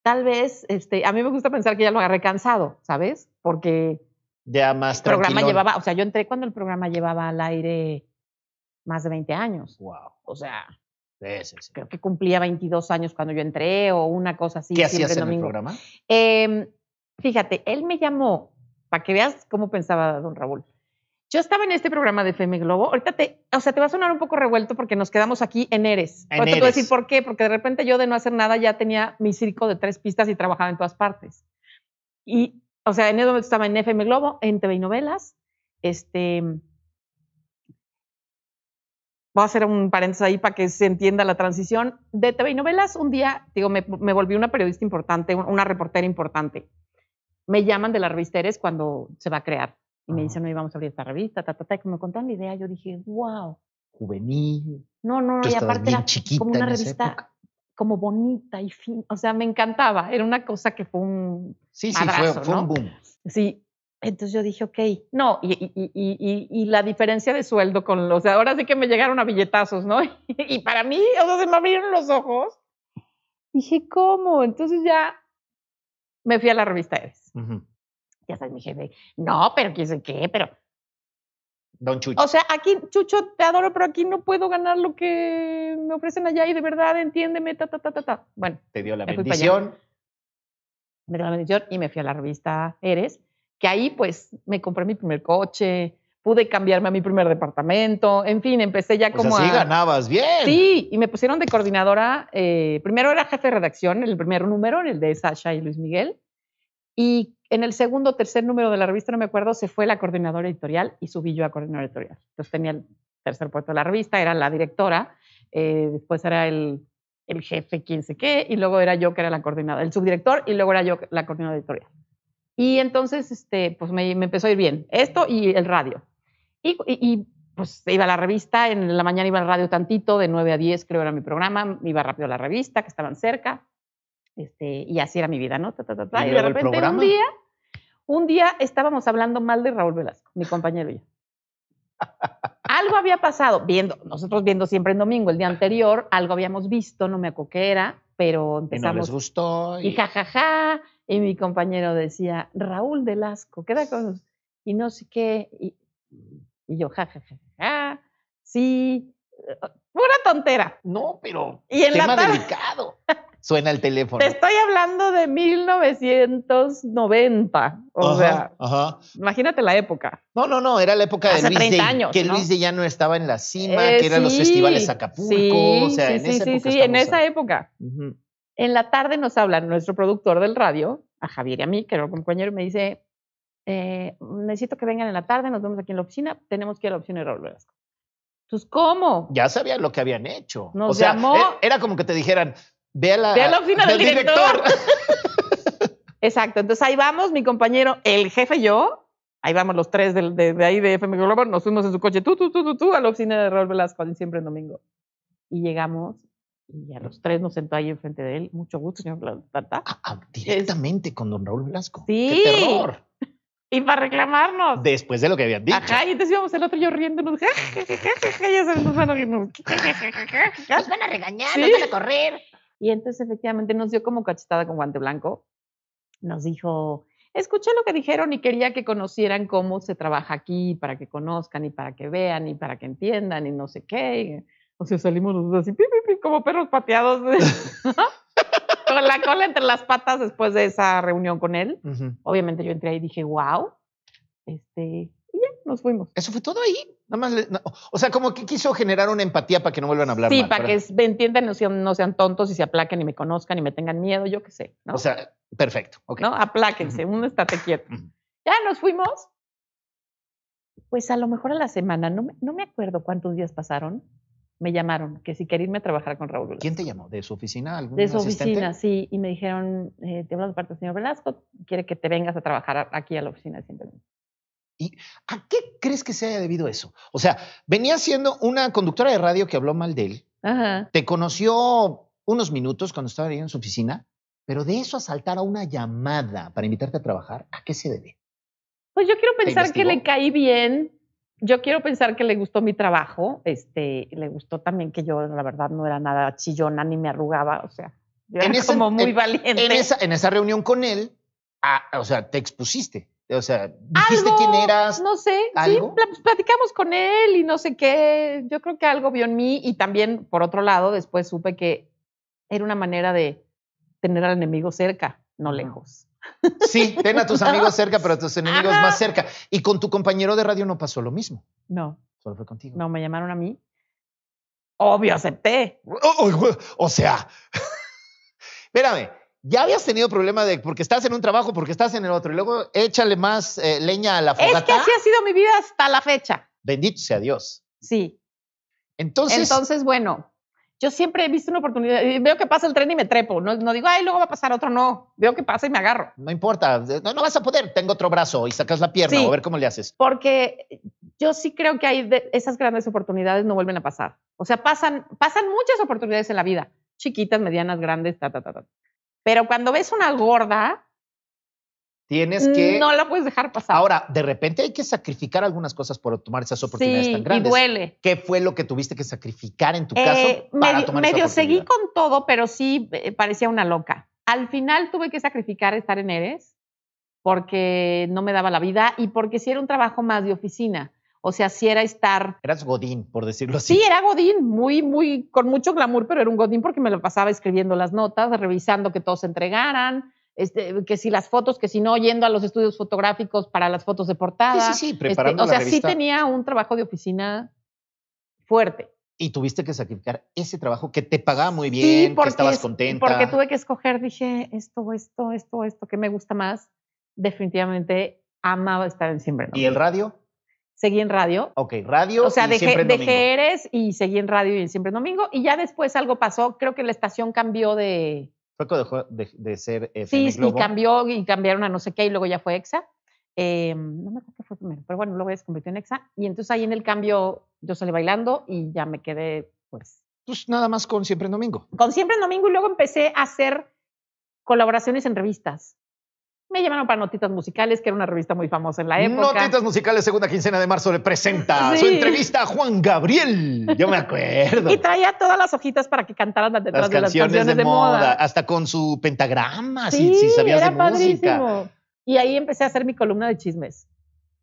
B: Tal vez, este, a mí me gusta pensar que ya lo agarré cansado, ¿sabes? Porque ya el programa llevaba, o sea, yo entré cuando el programa llevaba al aire más de 20 años. Wow.
A: O sea, creo
B: que cumplía 22 años cuando yo entré o una cosa así. ¿Qué hacías en domingo. el programa? Em, fíjate, él me llamó, para que veas cómo pensaba don Raúl. Yo estaba en este programa de FM Globo. Ahorita te, o sea, te va a sonar un poco revuelto porque nos quedamos aquí en Eres. te decir por qué, porque de repente yo de no hacer nada ya tenía mi circo de tres pistas y trabajaba en todas partes. Y, o sea, en ese estaba en FM Globo, en TV y novelas. Este. Voy a hacer un paréntesis ahí para que se entienda la transición. De TV y novelas, un día, digo, me, me volví una periodista importante, una reportera importante. Me llaman de la revista Eres cuando se va a crear y me dicen, no, íbamos a abrir esta revista, ta, ta, ta. Y me contaron la idea, yo dije, wow. Juvenil. No, no, y aparte era como una revista como bonita y fin O sea, me encantaba. Era una cosa que fue un. Sí, sí, fue, un boom. Sí, entonces yo dije, ok, no, y, y, y, la diferencia de sueldo con los, ahora sí que me llegaron a billetazos, ¿no? Y para mí, o sea, se me abrieron los ojos. Dije, ¿cómo? Entonces ya me fui a la revista Eres ya sabes, mi jefe, no, pero quién sé qué, pero... Don Chucho. O sea, aquí, Chucho, te adoro, pero aquí no puedo ganar lo que me ofrecen allá y de verdad, entiéndeme, ta, ta, ta, ta, ta. Bueno. Te
C: dio la bendición.
B: Me dio la bendición y me fui a la revista Eres, que ahí pues me compré mi primer coche, pude cambiarme a mi primer departamento, en fin, empecé ya como... así ganabas bien. Sí, y me pusieron de coordinadora, eh, primero era jefe de redacción, el primer número, el de Sasha y Luis Miguel, y en el segundo o tercer número de la revista, no me acuerdo, se fue la coordinadora editorial y subí yo a coordinadora editorial. Entonces tenía el tercer puesto de la revista, era la directora, eh, después era el, jefe, quién sé qué, y luego era yo que era la coordinadora, el subdirector, y luego era yo la coordinadora editorial. Y entonces, este, pues me, empezó a ir bien esto y el radio. Y, pues iba a la revista, en la mañana iba al radio tantito, de 9 a 10 creo era mi programa, iba rápido a la revista, que estaban cerca, este, y así era mi vida, ¿no? y, de repente un día, un día estábamos hablando mal de Raúl Velasco, mi compañero y yo. algo había pasado, viendo, nosotros viendo siempre en domingo, el día anterior, algo habíamos visto, no me acuerdo qué era, pero empezamos. Y no gustó. Y jajaja, ja, ja, y mi compañero decía, Raúl Velasco, queda con. Y no sé qué, y, yo jajaja, ja, sí, eh, pura tontera. No, pero. Y en tema delicado
A: suena el teléfono. Te estoy
B: hablando de 1990. O sea, imagínate la época. No, no, no, era la época de Luis que Luis
A: ya no estaba en la cima, eh, que eran los festivales Acapulco. Sí, o sea, sí, en esa época.
B: Sí, en esa época. En la tarde nos habla nuestro productor del radio, a Javier y a mí, que era un compañero, me dice: eh, Necesito que vengan en la tarde, nos vemos aquí en la oficina, tenemos que ir a la oficina de Raúl Velasco. Entonces, ¿cómo?
A: Ya sabían lo que habían hecho. Nos o sea,
B: e, Era como que te dijeran, Ve a la, oficina del, director. Exacto, entonces ahí vamos, mi compañero, el jefe y yo, ahí vamos los tres de, de, ahí de FM Global, nos fuimos en su coche, tú, tú, tú, tú, tú, a la oficina de Raúl Velasco, siempre en domingo. Y llegamos y a los tres nos sentó ahí enfrente de él. Mucho gusto, señor ah, ah, directamente con don Raúl Velasco. Sí. ¡Qué terror! Y para reclamarnos. Después de lo que habían dicho. Ajá, y entonces íbamos el otro y yo riéndonos. ya se nos van a regañar,
A: sí. nos van a regañar,
B: nos van a correr. Y entonces efectivamente nos dio como cachetada con guante blanco. Nos dijo, escuché lo que dijeron y quería que conocieran cómo se trabaja aquí, para que conozcan y para que vean y para que entiendan y no sé qué. O sea, salimos nosotros así, pi, como perros pateados, con la cola entre las patas después de esa reunión con él. Obviamente yo entré ahí y dije, wow. Este, y ya, nos fuimos. ¿Eso fue todo ahí?
A: Nada más, o sea, como que quiso generar una empatía para que no vuelvan a hablar. Sí, para que
B: me entiendan, no sean, no sean tontos y se aplaquen y me conozcan y me tengan miedo, yo qué sé. ¿no? O sea, perfecto. No, apláquense, uno estate quieto. ya nos fuimos. Pues a lo mejor a la semana, no, no me acuerdo cuántos días pasaron, me llamaron que si quería irme a trabajar con Raúl. ¿Quién te llamó? ¿De su oficina? ¿Algún de su oficina, sí. Y me dijeron, eh, te hablo de parte del señor Velasco, quiere que te vengas a trabajar aquí a la oficina de
A: ¿Y a qué crees que se haya debido eso? O sea, venía siendo una conductora de radio que habló mal de él. Te conoció unos minutos cuando estaba ahí en su oficina, pero de eso a saltar a una llamada para invitarte a trabajar, ¿a qué se debe?
B: Pues yo quiero pensar que le caí bien. Yo quiero pensar que le gustó mi trabajo. Este, le gustó también que yo, la verdad, no era nada chillona ni me arrugaba. O sea, yo era como muy
A: valiente. En esa, reunión con él, ah, o sea, te expusiste. O sea,
B: ¿dijiste quién eras? No sé, platicamos con él y no sé qué. Yo creo que algo vio en mí y también, por otro lado, después supe que era una manera de tener al enemigo cerca, no lejos.
A: Sí, ten a tus amigos cerca, pero a tus enemigos más cerca. Y con tu compañero de radio no pasó lo mismo. No. Solo fue contigo. No, me llamaron a mí. Obvio, acepté. o, sea, espérame, ya habías tenido problema de porque estás en un trabajo, porque estás en el otro, y luego échale más eh, leña a la fogata. Es que así ha sido mi vida hasta la fecha. Bendito
B: sea Dios. Sí. Entonces. Entonces, bueno, yo siempre he visto una oportunidad. veo que pasa el tren y me trepo. No, digo, ay, luego va a pasar otro. No, veo que pasa y me agarro. No importa,
A: no, vas a poder. Tengo otro brazo y sacas la pierna o a ver cómo le haces. Porque
B: yo sí creo que hay esas grandes oportunidades no vuelven a pasar. O sea, pasan, pasan muchas oportunidades en la vida, chiquitas, medianas, grandes, ta, ta, ta, ta. Pero cuando ves una gorda,
A: Tienes que. No la
B: puedes dejar pasar. Ahora,
A: de repente hay que sacrificar algunas cosas por tomar esas oportunidades tan grandes. Y duele. ¿Qué fue lo que tuviste que sacrificar en tu eh, caso para medio, tomar medio seguí
B: con todo, pero sí eh, parecía una loca. Al final tuve que sacrificar estar en Eres porque no me daba la vida y porque sí era un trabajo más de oficina. O sea, si era estar.
A: Eras Godín, por decirlo
B: así. Sí, era Godín, muy, muy, con mucho glamour, pero era un Godín porque me lo pasaba escribiendo las notas, revisando que todos se entregaran, este, que si las fotos, que si no, yendo a los estudios fotográficos para las fotos de portada. Sí, sí, sí, este, preparando revista. O sea, sí tenía un trabajo de oficina
A: fuerte. Y tuviste que sacrificar ese trabajo que te pagaba muy bien, porque, que estabas contenta. Porque tuve
B: que escoger, dije, esto, esto, esto, esto, que me gusta más. Definitivamente amaba estar en Siempre. ¿Y el radio? seguí en radio.
A: Ok, radio. O sea, de dejé,
B: Eres y seguí en radio y en siempre domingo. Y ya después algo pasó, creo que la estación cambió de...
A: Fue dejó de, ser FM Sí, y cambió
B: y cambiaron a no sé qué y luego ya fue EXA. Em, no me acuerdo qué fue primero, pero bueno, luego ya se convirtió en EXA. Y entonces ahí en el cambio yo salí bailando y ya me quedé, pues... Pues nada más con Siempre Domingo. Con Siempre Domingo y luego empecé a hacer colaboraciones en revistas me llamaron para Notitas Musicales, que era una revista muy famosa en la época. Notitas
A: Musicales, segunda quincena de marzo, le presenta su entrevista a Juan Gabriel. Yo me acuerdo. y
B: traía todas las hojitas para que cantaran las de las canciones de, moda,
A: Hasta con su pentagrama, sí, si, sabías era Padrísimo.
B: Y ahí empecé a hacer mi columna de chismes.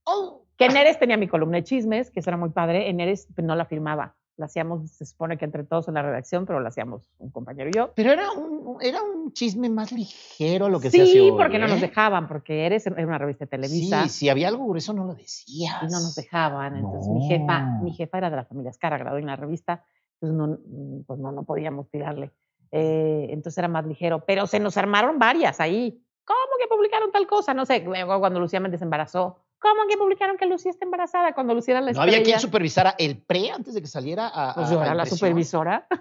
C: Oh. Que Neres
B: tenía mi columna de chismes, que eso era muy padre. En Eres pues, no la firmaba la hacíamos, se supone que entre todos en la redacción, pero la hacíamos un compañero y yo. Pero era
A: un, era un chisme más
B: ligero lo que sí, se hace Sí, porque no nos ¿eh? dejaban, porque eres era una revista de Televisa. Sí, si había algo grueso no lo decías. Y no nos dejaban, entonces mi jefa, mi jefa era de la familia Escara, graduó en la revista, entonces no, pues no, no podíamos tirarle. Eh, entonces era más ligero, pero se nos armaron varias ahí. ¿Cómo que publicaron tal cosa? No sé, cuando Lucía Méndez embarazó, ¿Cómo que publicaron que Lucía está embarazada cuando Lucía era la estrella? ¿No había quien
A: supervisara el
B: pre antes de que saliera a. Pues la supervisora.
A: ¡Ah!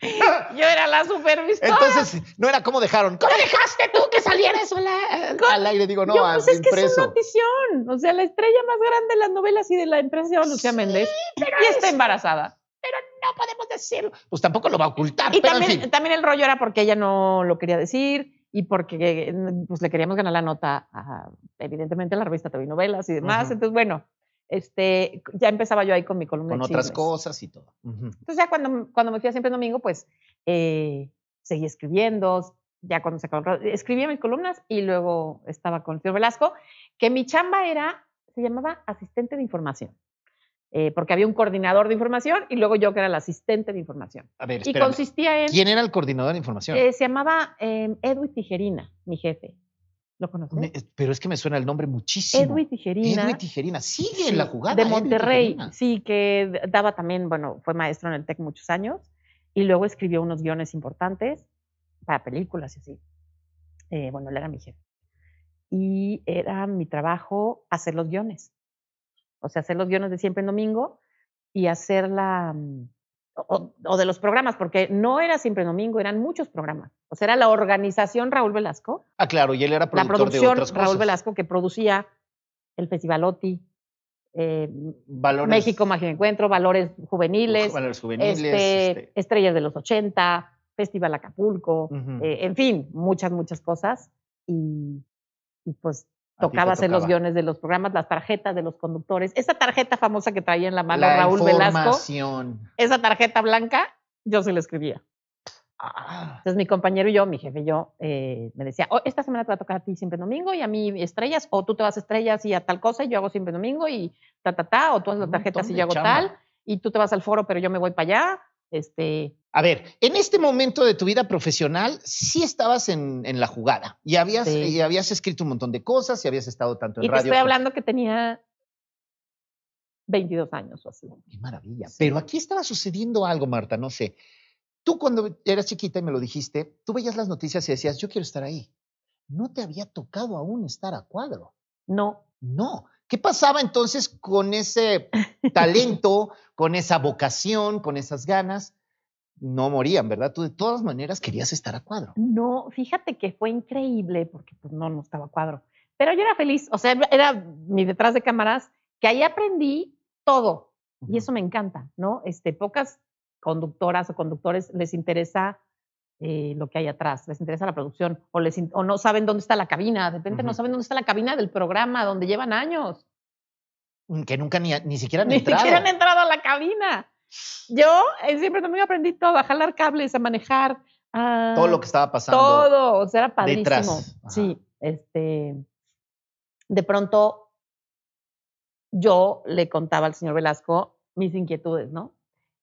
A: yo
B: era la supervisora. Entonces,
A: no era como dejaron. ¿Cómo dejaste
B: tú que saliera eso la, al aire? Digo, no, yo, pues es que es una notición. O sea, la estrella más grande de las novelas y de la empresa se llama Lucía sí, Méndez. Y está embarazada pero no podemos decirlo. Pues
A: tampoco lo va a ocultar.
B: Y pero también, el rollo era porque ella no lo quería decir y porque mm, pues, le queríamos ganar la nota, a, evidentemente, a la revista TV Novelas y demás. Entonces, bueno, este, ya empezaba yo ahí con mi columna. Con otras cosas y todo. Entonces, ya cuando, me fui a siempre domingo, pues eh, seguí escribiendo. Ya cuando se acabó, escribía mis columnas y luego estaba con el señor Velasco, que mi chamba era, se llamaba asistente de información. Eh, porque había un coordinador de información y luego yo que era el asistente de información. A ver, y consistía en... ¿Quién era
A: el coordinador de información? Eh, se
B: llamaba em, Edwin Tijerina, mi jefe. ¿Lo
A: conoces? pero es que me suena el nombre muchísimo. Edwin
B: Tijerina. Edwin
A: Tijerina, sigue en la jugada. De Monterrey,
B: sí, que daba también, bueno, fue maestro en el TEC muchos años y luego escribió unos guiones importantes para películas y así. Eh, bueno, él era mi jefe. Y era mi trabajo hacer los guiones o sea, hacer los guiones de siempre en domingo y hacer la, mm, o, de los programas, porque no era siempre en domingo, eran muchos programas. O sea, era la organización Raúl Velasco.
A: Ah, claro, y él era productor la producción, de otras cosas. Raúl Velasco,
B: que producía el Festival OTI, eh, México Magia Encuentro, Valores Juveniles, este, este Estrellas de los 80, Festival Acapulco, eh, en fin, muchas, muchas cosas. Y, y pues tocaba en los guiones de los programas, las tarjetas de los conductores. Esa tarjeta famosa que traía en la mano Raúl Velasco. Esa tarjeta blanca, yo se la escribía. Ah. Entonces mi compañero y yo, mi jefe yo, eh, me decía, oh, esta semana te va a tocar a ti siempre domingo y a mí estrellas, o tú te vas a estrellas y a tal cosa y yo hago siempre domingo y ta, ta, ta, o tú haces las tarjetas y yo hago tal, y tú te vas al foro pero yo me voy para allá, este, a ver, en
A: este momento de tu vida profesional sí estabas en, la jugada y habías, escrito un montón de cosas y habías estado tanto en y radio. estoy hablando
B: que tenía 22 años o así.
A: Qué maravilla. Pero aquí estaba sucediendo algo, Marta, no sé. Tú cuando eras chiquita y me lo dijiste, tú veías las noticias y decías, yo quiero estar ahí. No te había tocado aún estar a cuadro. No. No. ¿Qué pasaba entonces con ese talento, con esa vocación, con esas ganas? No morían, ¿verdad?
B: Tú de todas maneras querías estar a cuadro. No, fíjate que fue increíble porque pues, no, no estaba a cuadro. Pero yo era feliz, o sea, era mi detrás de cámaras, que ahí aprendí todo. Y eso me encanta, ¿no? Este, pocas conductoras o conductores les interesa eh, lo que hay atrás, les interesa la producción o, les o no saben dónde está la cabina, de repente no saben dónde está la cabina del programa donde llevan años.
A: Mm, que nunca ni, siquiera
B: han entrado. siquiera han entrado a la cabina. Yo eh, siempre también aprendí todo, a jalar cables, a manejar. todo lo que estaba pasando. Todo, o sea, era padrísimo. Sí, este. De pronto yo le contaba al señor Velasco mis inquietudes, ¿no?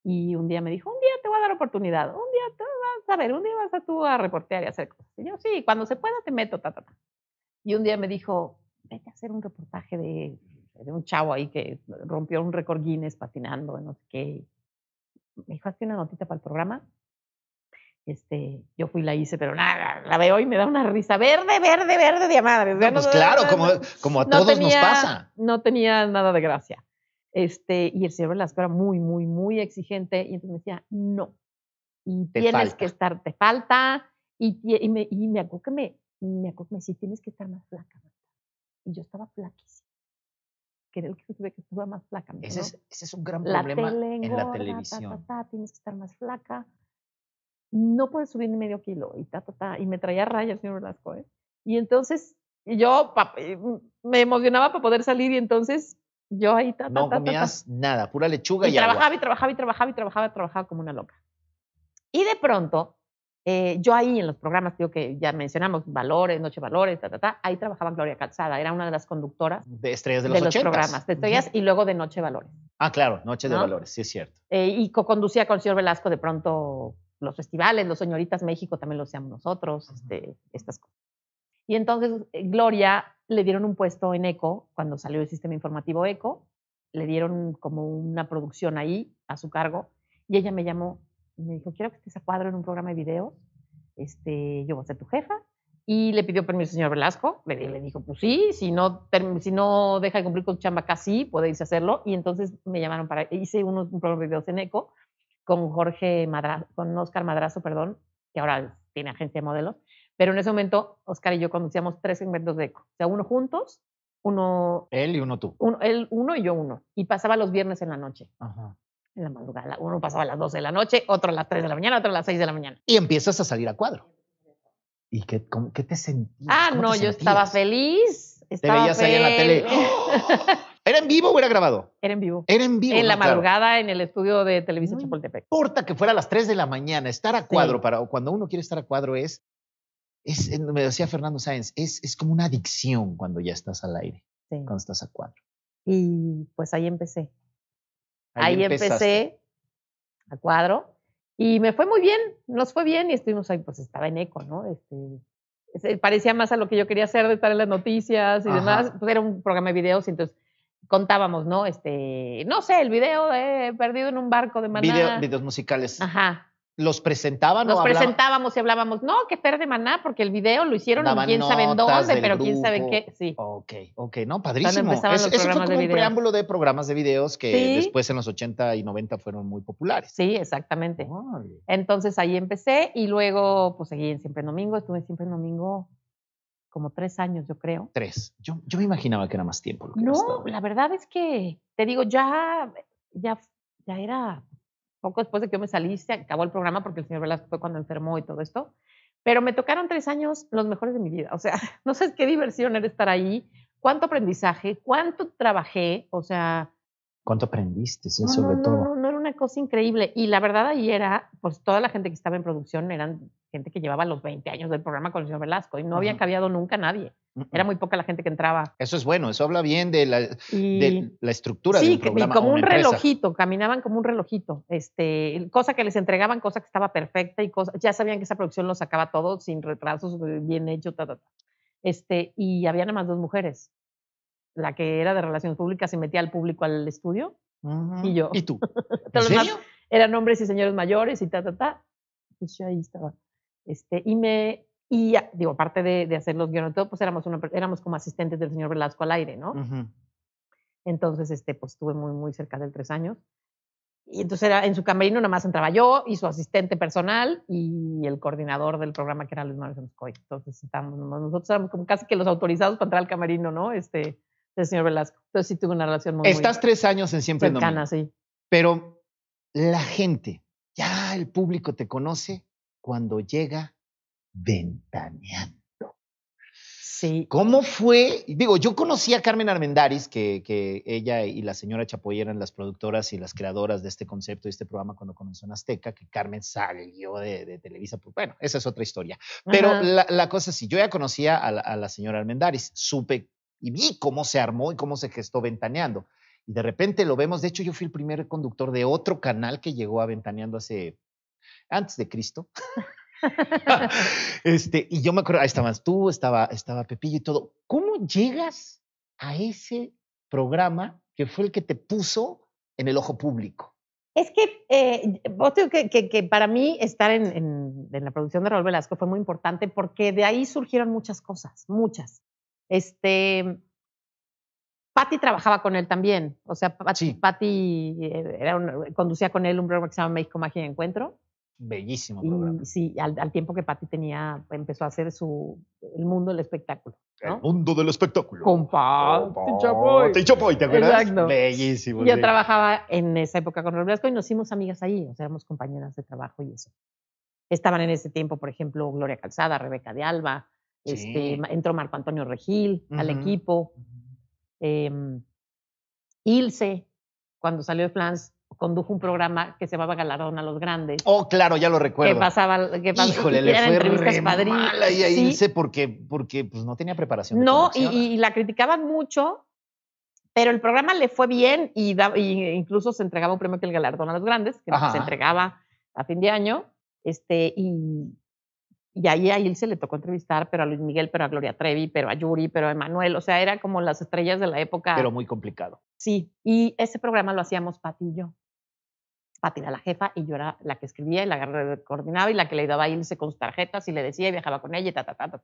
B: Y un día me dijo, un día te voy a dar oportunidad, un a ver, un día vas a tú a reportear y hacer cosas. yo, sí, cuando se pueda te meto, ta, ta, ta. Y un día me dijo, vete a hacer un reportaje de, de un chavo ahí que rompió un récord Guinness patinando, no sé qué. Me dijo, hazte una notita para el programa. Este, yo fui la hice, pero nada, la veo y me da una risa verde, verde, verde de madre. pues claro, como, como a todos nos pasa. No tenía nada de gracia. Este, y el señor Velasco era muy, muy, muy exigente y entonces me decía, no, y tienes que estar, te falta. Y, y, me, y me acuerdo que me, me, tienes que estar más flaca. Y yo estaba flaquísima. Creo que tuve que estuve más flaca. Ese, es, un gran problema en la televisión. tienes que estar más flaca. No puedes subir ni medio kilo. Y, ta, y me traía rayas, señor Velasco. ¿eh? Y entonces yo me emocionaba para poder salir y entonces yo ahí... no comías nada, pura lechuga y, trabajaba, y trabajaba y trabajaba y trabajaba y trabajaba como una loca. Y de pronto, eh, yo ahí en los programas digo que ya mencionamos, Valores, Noche Valores, ta, ahí trabajaba Gloria Calzada, era una de las conductoras de Estrellas de los, de los programas, de Estrellas y luego de Noche Valores.
A: Ah, claro, Noche de Valores, sí es cierto.
B: Eh, y co-conducía con el señor Velasco de pronto los festivales, los Señoritas México también lo hacíamos nosotros, este, estas cosas. Y entonces eh, Gloria le dieron un puesto en ECO, cuando salió el sistema informativo ECO, le dieron como una producción ahí a su cargo y ella me llamó me dijo, quiero que estés a cuadro en un programa de videos, este, yo voy a ser tu jefa. Y le pidió permiso al señor Velasco, le, le dijo, pues sí, si no, si no deja de cumplir con chamba casi, puede hacerlo. Y entonces me llamaron para, hice uno un programa de videos en ECO con Jorge Madrazo, con Oscar Madrazo, perdón, que ahora tiene agencia de modelos, pero en ese momento Oscar y yo conducíamos tres segmentos de ECO, o sea, uno juntos uno. Él y uno tú. Uno, él uno y yo uno. Y pasaba los viernes en la noche. Ajá en la madrugada. Uno pasaba a las 12 de la noche, otro a las 3 de la mañana, otro a las 6 de la mañana.
A: Y empiezas a salir a cuadro. ¿Y qué, te sentías?
B: Ah, no, yo estaba feliz. Estaba te veías en la tele. ¿Era en vivo o era grabado? Era en vivo. Era
A: en vivo. En la ah, madrugada
B: en el estudio de Televisa no
A: importa que fuera a las 3 de la mañana, estar a cuadro, para, cuando uno quiere estar a cuadro es, es me decía Fernando Sáenz, es, es como una adicción cuando ya estás al aire, cuando estás a cuadro.
B: Y pues ahí empecé. Ahí, empecé a cuadro y me fue muy bien, nos fue bien y estuvimos ahí, pues estaba en eco, ¿no? Este, parecía más a lo que yo quería hacer de estar en las noticias y demás, pues era un programa de videos y entonces contábamos, ¿no? Este, no sé, el video de eh, perdido en un barco de maná.
A: videos musicales. Ajá los presentaban nos presentábamos
B: y hablábamos no que perder de maná porque el video lo hicieron quién sabe dónde pero quién sabe qué sí ok
A: ok no padrísimo es, un preámbulo de programas de videos que después en los 80 y 90 fueron muy populares sí exactamente
B: entonces ahí empecé y luego pues seguí en siempre en domingo estuve siempre en domingo como tres años yo creo
A: tres yo yo me imaginaba que era más tiempo
B: no la verdad es que te digo ya ya ya era poco después de que yo me salí, se acabó el programa porque el señor Velasco fue cuando enfermó y todo esto. Pero me tocaron tres años los mejores de mi vida. O sea, no sé qué diversión era estar ahí, cuánto aprendizaje, cuánto trabajé, o sea... ¿Cuánto
A: aprendiste? Sí, sobre todo
B: una cosa increíble. Y la verdad ahí era, pues toda la gente que estaba en producción eran gente que llevaba los 20 años del programa con el señor Velasco y no había cambiado nunca nadie. Era muy poca la gente que entraba.
A: Eso es bueno, eso habla bien de la, de la estructura del programa. como un relojito,
B: caminaban como un relojito. Este, cosa que les entregaban, cosa que estaba perfecta y cosas ya sabían que esa producción lo sacaba todo sin retrasos, eh, bien hecho, ta, ta, Este, y había nada más dos mujeres. La que era de relaciones públicas se metía al público al estudio y yo. ¿Y tú? Eran hombres y señores mayores y ta, ta, ta. Pues yo ahí estaba. Este, y me, y digo, aparte de, de hacer los guiones, pues éramos, una, éramos como asistentes del señor Velasco al aire, ¿no? Entonces, este, pues estuve muy, muy cerca del tres años. Y entonces era, en su camerino nada más entraba yo y su asistente personal y el coordinador del programa que era Luis Manuel Entonces estábamos, nosotros éramos como casi que los autorizados para entrar al camerino, ¿no? Este, señor Velasco. Entonces sí tuve una relación muy Estás tres
A: años en Siempre cercana, sí. Pero la gente, ya el público te conoce cuando llega ventaneando. Sí. ¿Cómo fue? Digo, yo conocí a Carmen Armendaris, que, ella y la señora Chapoy eran las productoras y las creadoras de este concepto y este programa cuando comenzó en Azteca, que Carmen salió de, Televisa. Pues, bueno, esa es otra historia. Pero la, cosa sí, yo ya conocía a la, señora Armendaris, supe y vi cómo se armó y cómo se gestó Ventaneando. Y de repente lo vemos, de hecho yo fui el primer conductor de otro canal que llegó a Ventaneando hace, antes de Cristo. este, y yo me acuerdo, ahí estabas tú, estaba, estaba Pepillo y todo. ¿Cómo llegas a ese programa que fue el que te puso en el ojo público?
B: Es que, eh, vos que, para mí estar en, en, la producción de Raúl Velasco fue muy importante porque de ahí surgieron muchas cosas, muchas. Este, Patty trabajaba con él también. O sea, Patty, eh, era eh, conducía con él un programa que se llama México Magia y Encuentro.
A: Bellísimo
B: programa. sí, al, tiempo que Patty tenía, empezó a hacer su el mundo del espectáculo. El mundo del
A: espectáculo. Con Patty Chapoy. Patty Chapoy, ¿te acuerdas? Bellísimo. yo
B: trabajaba en esa época con Roblesco y nos hicimos amigas ahí, o sea, éramos compañeras de trabajo y eso. Estaban en ese tiempo, por ejemplo, Gloria Calzada, Rebeca de Alba, este, entró Marco Antonio Regil al equipo. Em, Ilse, cuando salió de Flans, condujo un programa que se llamaba Galardón a los Grandes. Oh, claro, ya lo recuerdo. pasaba, pasaba, Híjole, le fue entrevistas Y ahí Ilse
A: porque, porque pues, no tenía preparación. No,
B: y, la criticaban mucho, pero el programa le fue bien y, incluso se entregaba un premio que el Galardón a los Grandes, que se entregaba a fin de año. Este, y y ahí a él se le tocó entrevistar, pero a Luis Miguel, pero a Gloria Trevi, pero a Yuri, pero a Emanuel. O sea, era como las estrellas de la época. Pero muy complicado. Sí, y ese programa lo hacíamos Pati y yo. Pati era la jefa y yo era la que escribía y la que coordinaba y la que le daba a Ilse con sus tarjetas y le decía y viajaba con ella y ta, ta, ta.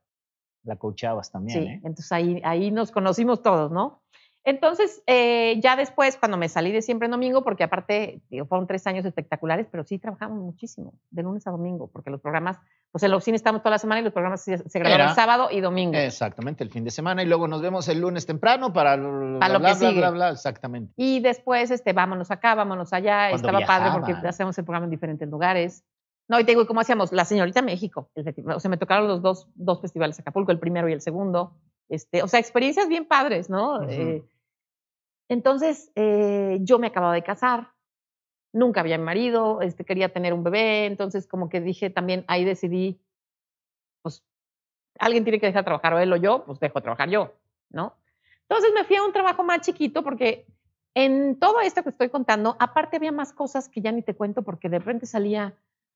B: La coachabas también, sí, ¿eh? entonces ahí, ahí nos conocimos todos, ¿no? Entonces, eh, ya después, cuando me salí de siempre en domingo, porque aparte fueron tres años espectaculares, pero sí trabajamos muchísimo, de lunes a domingo, porque los programas, pues en la oficina estamos toda la semana y los programas se, se
A: sábado y domingo. Exactamente, el fin de semana, y luego nos vemos el lunes temprano para lo que sigue. exactamente.
B: Y después, este, vámonos acá, vámonos allá, estaba padre porque hacemos el programa en diferentes lugares. No, y tengo digo, ¿cómo hacíamos? La Señorita México, el o sea, me tocaron los dos, dos festivales Acapulco, el primero y el segundo. Este, o sea, experiencias bien padres, ¿no? Sí. Entonces, eh, yo me acababa de casar, nunca había marido, este, quería tener un bebé, entonces como que dije también, ahí decidí, pues, alguien tiene que dejar trabajar o él o yo, pues dejo trabajar yo, ¿no? Entonces me fui a un trabajo más chiquito porque en todo esto que estoy contando, aparte había más cosas que ya ni te cuento porque de repente salía,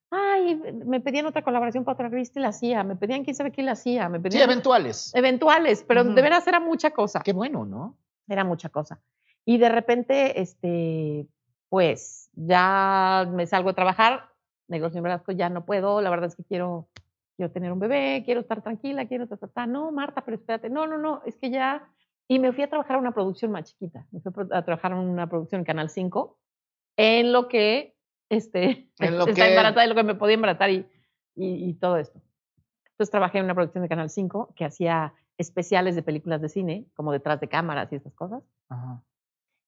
B: ay, me pedían otra colaboración para otra revista y la hacía, me pedían quién sabe quién la hacía, me pedían... Sí, eventuales. Eventuales, pero de veras era mucha cosa. Qué bueno, ¿no? Era mucha cosa y de repente, este, pues ya me salgo a trabajar, negocio en Velasco, ya no puedo, la verdad es que quiero, yo tener un bebé, quiero estar tranquila, quiero, estar ta, no, Marta, pero espérate, no, no, no, es que ya, y me fui a trabajar a una producción más chiquita, me fui a trabajar en una producción en Canal 5, en lo que, este, en lo está que... embarazada, y lo que me podía embarazar y, y, y todo esto. Entonces trabajé en una producción de Canal 5 que hacía especiales de películas de cine, como detrás de cámaras y estas cosas. Ajá.